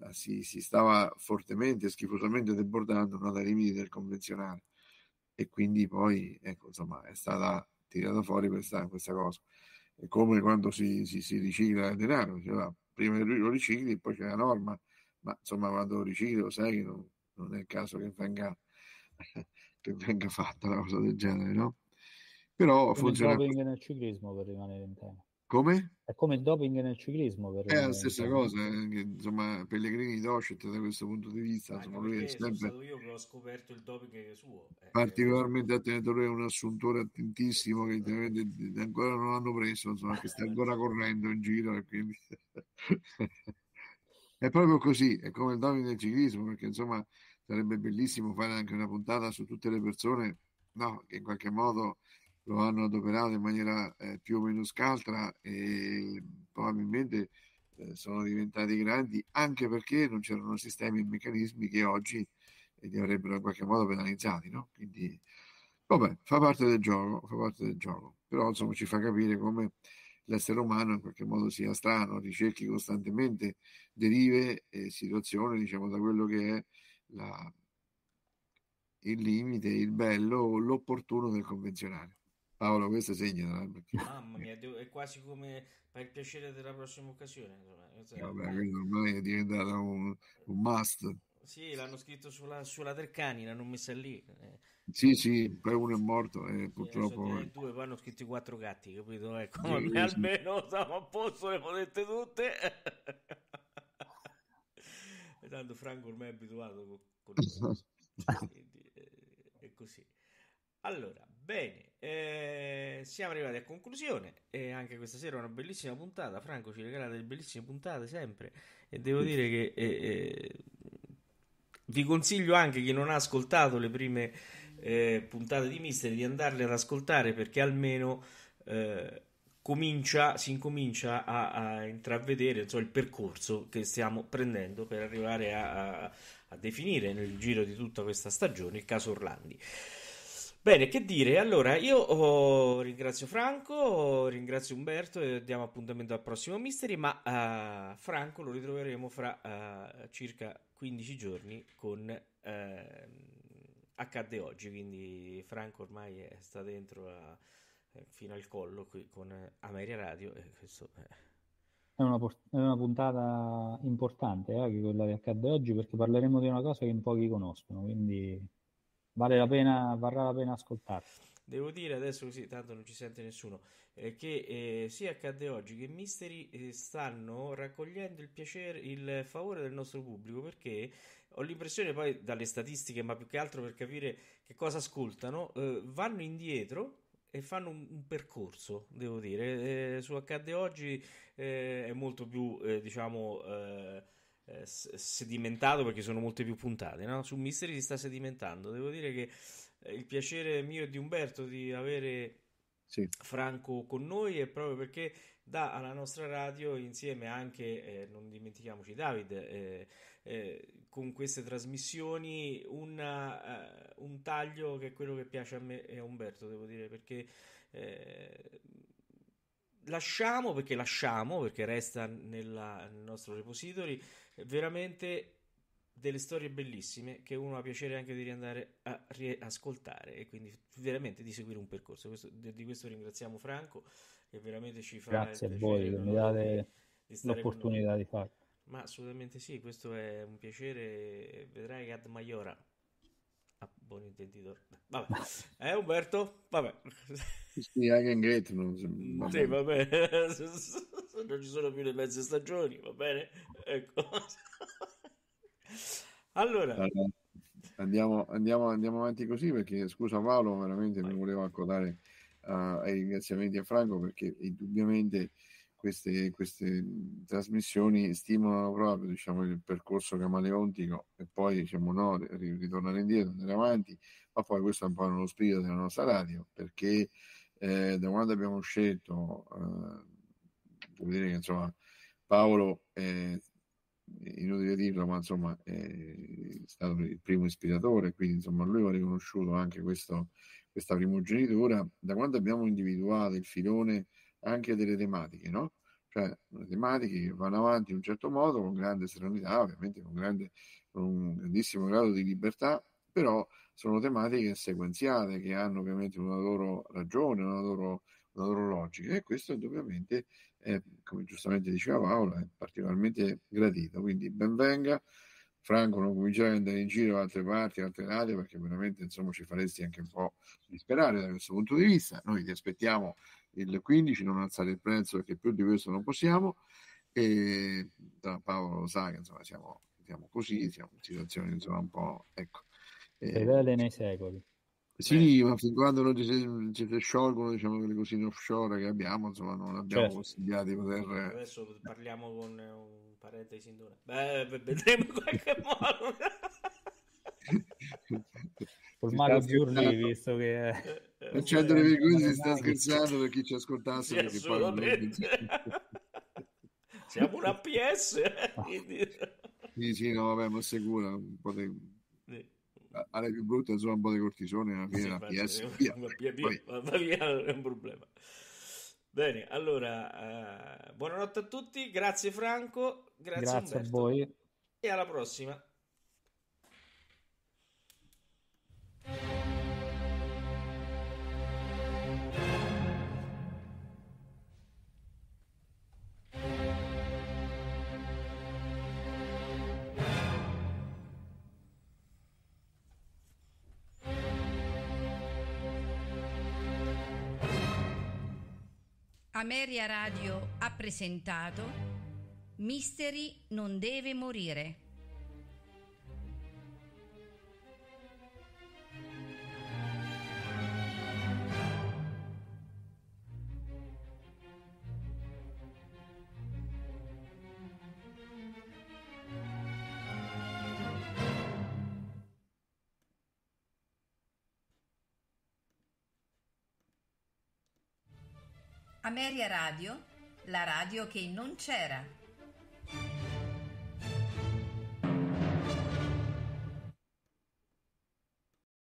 eh, si, si stava fortemente e schifosamente debordando una dai limiti del convenzionale. E quindi poi ecco, insomma, è stata tirata fuori questa, questa cosa. È come quando si, si, si ricicla il denaro, cioè, prima lo ricicli, e poi c'è la norma, ma insomma quando lo riciclo sai che non, non è il caso che venga che venga fatta una cosa del genere, no? Però come funziona. il doping nel ciclismo per rimanere in tema. Come? È come il doping nel ciclismo. Per eh, rimanere è la stessa cosa, eh, insomma, Pellegrini docet da questo punto di vista. Insomma, lui è sempre... io che ho scoperto il doping suo. Eh, particolarmente attento, lui è un assuntore attentissimo che ancora non hanno preso, insomma, che sta ancora correndo in giro. E quindi... è proprio così, è come il doping nel ciclismo, perché insomma sarebbe bellissimo fare anche una puntata su tutte le persone no, che in qualche modo lo hanno adoperato in maniera eh, più o meno scaltra e probabilmente eh, sono diventati grandi anche perché non c'erano sistemi e meccanismi che oggi eh, li avrebbero in qualche modo penalizzati. No? Quindi, vabbè, fa parte del gioco, fa parte del gioco. Però insomma ci fa capire come l'essere umano in qualche modo sia strano, ricerchi costantemente derive e situazioni, diciamo, da quello che è la, il limite, il bello, l'opportuno del convenzionale. Paolo, questo segna. Perché... Mamma mia, è quasi come per il piacere della prossima occasione. Vabbè, ormai è diventato un, un must. Sì, l'hanno scritto sulla, sulla Tercani, l'hanno messa lì. Sì, sì, poi uno è morto e eh, purtroppo... due, poi hanno scritto i quattro gatti, capito? Ecco, sì, almeno sì. siamo a posto, le potete tutte tanto Franco ormai è abituato con, con... Eh, è così allora, bene, eh, siamo arrivati a conclusione e anche questa sera una bellissima puntata, Franco ci regala delle bellissime puntate sempre e devo dire che eh, eh, vi consiglio anche chi non ha ascoltato le prime eh, puntate di Mister di andarle ad ascoltare perché almeno eh, comincia, si incomincia a, a intravedere so, il percorso che stiamo prendendo per arrivare a, a, a, definire nel giro di tutta questa stagione il caso Orlandi. Bene, che dire? Allora, io oh, ringrazio Franco, oh, ringrazio Umberto e diamo appuntamento al prossimo Mystery, ma uh, Franco lo ritroveremo fra uh, circa 15 giorni con uh, Accadde Oggi, quindi Franco ormai è, sta dentro a eh, fino al collo qui con eh, Ameria Radio e eh, questo è... È una, por- è una puntata importante eh, quella che accadde oggi perché parleremo di una cosa che in pochi conoscono, quindi vale la pena, varrà la pena ascoltarla. Devo dire adesso così, tanto non ci sente nessuno, eh, che eh, sia accadde oggi che Misteri eh, stanno raccogliendo il piacere, il favore del nostro pubblico perché ho l'impressione poi dalle statistiche, ma più che altro per capire che cosa ascoltano, vanno indietro e fanno un, un, percorso, devo dire. Eh, su Accade Oggi eh, è molto più, eh, diciamo, eh, eh, sedimentato perché sono molte più puntate. No? Su Misteri si sta sedimentando. Devo dire che eh, il piacere mio e di Umberto di avere sì. Franco con noi è proprio perché dà alla nostra radio insieme anche, eh, non dimentichiamoci Davide, eh, eh, con queste trasmissioni una, uh, eh, un taglio che è quello che piace a me e a Umberto, devo dire, perché eh, lasciamo, perché lasciamo, perché resta nella, nel nostro repository, veramente delle storie bellissime che uno ha piacere anche di riandare a riascoltare e quindi veramente di seguire un percorso. Questo, di questo ringraziamo Franco che veramente ci fa... Grazie a voi che mi date di l'opportunità di farlo. Ma assolutamente sì, questo è un piacere. Vedrai che Ad Maiora. Ah, buon intenditore. Vabbè. Eh, Umberto? Vabbè. Sì, anche in great. Non... Sì, va bene. non ci sono più le mezze stagioni, va bene? Ecco. Allora... allora andiamo, andiamo, andiamo avanti così perché, scusa Paolo, veramente Vai. mi volevo accodare a, ai ringraziamenti a Franco perché indubbiamente queste, queste trasmissioni stimolano proprio diciamo, il percorso camaleontico e poi diciamo no, ritornare indietro, andare avanti, ma poi questo è un po' lo spirito della nostra radio perché eh, da quando abbiamo scelto, eh, devo dire che insomma Paolo è inutile dirlo, ma insomma è stato il primo ispiratore, quindi insomma lui ha riconosciuto anche questo, questa primogenitura da quando abbiamo individuato il filone anche delle tematiche, no? Cioè, le tematiche che vanno avanti in un certo modo, con grande serenità, ovviamente con, grande, con un grandissimo grado di libertà, però sono tematiche sequenziate che hanno ovviamente una loro ragione, una loro, una loro logica e questo indubbiamente è, come giustamente diceva Paola, è particolarmente gradito. Quindi benvenga. Franco non cominciare ad andare in giro da altre parti, da altre date, perché veramente insomma, ci faresti anche un po' disperare da questo punto di vista. Noi ti aspettiamo il 15, non alzare il prezzo perché più di questo non possiamo. E Paolo lo sa che insomma, siamo, siamo, così, siamo in situazioni insomma, un po'... Ecco. Eh, Fedele nei secoli. Sì, ma fin quando non ci, ci sciolgono diciamo, le cosine offshore che abbiamo, insomma, non abbiamo certo. possibilità di poter... Eh. Adesso parliamo con eh, un parente di Sindone. Beh, vedremo in qualche modo. Col Mario Giorni, visto che... Eh, eh, Accendo eh, le virgolette, si sta scherzando per chi ci ascoltasse. Sì, assolutamente. Siamo un APS. Ah. sì, sì, no, vabbè, ma sicuro, un po' di alle più brutte sono un po' di cortisone alla fine sì, la PS va via, via, via, va via, è un problema bene allora eh, buonanotte a tutti grazie Franco grazie, grazie a voi e alla prossima Ameria Radio ha presentato Misteri non deve morire. Ameria Radio, la radio che non c'era.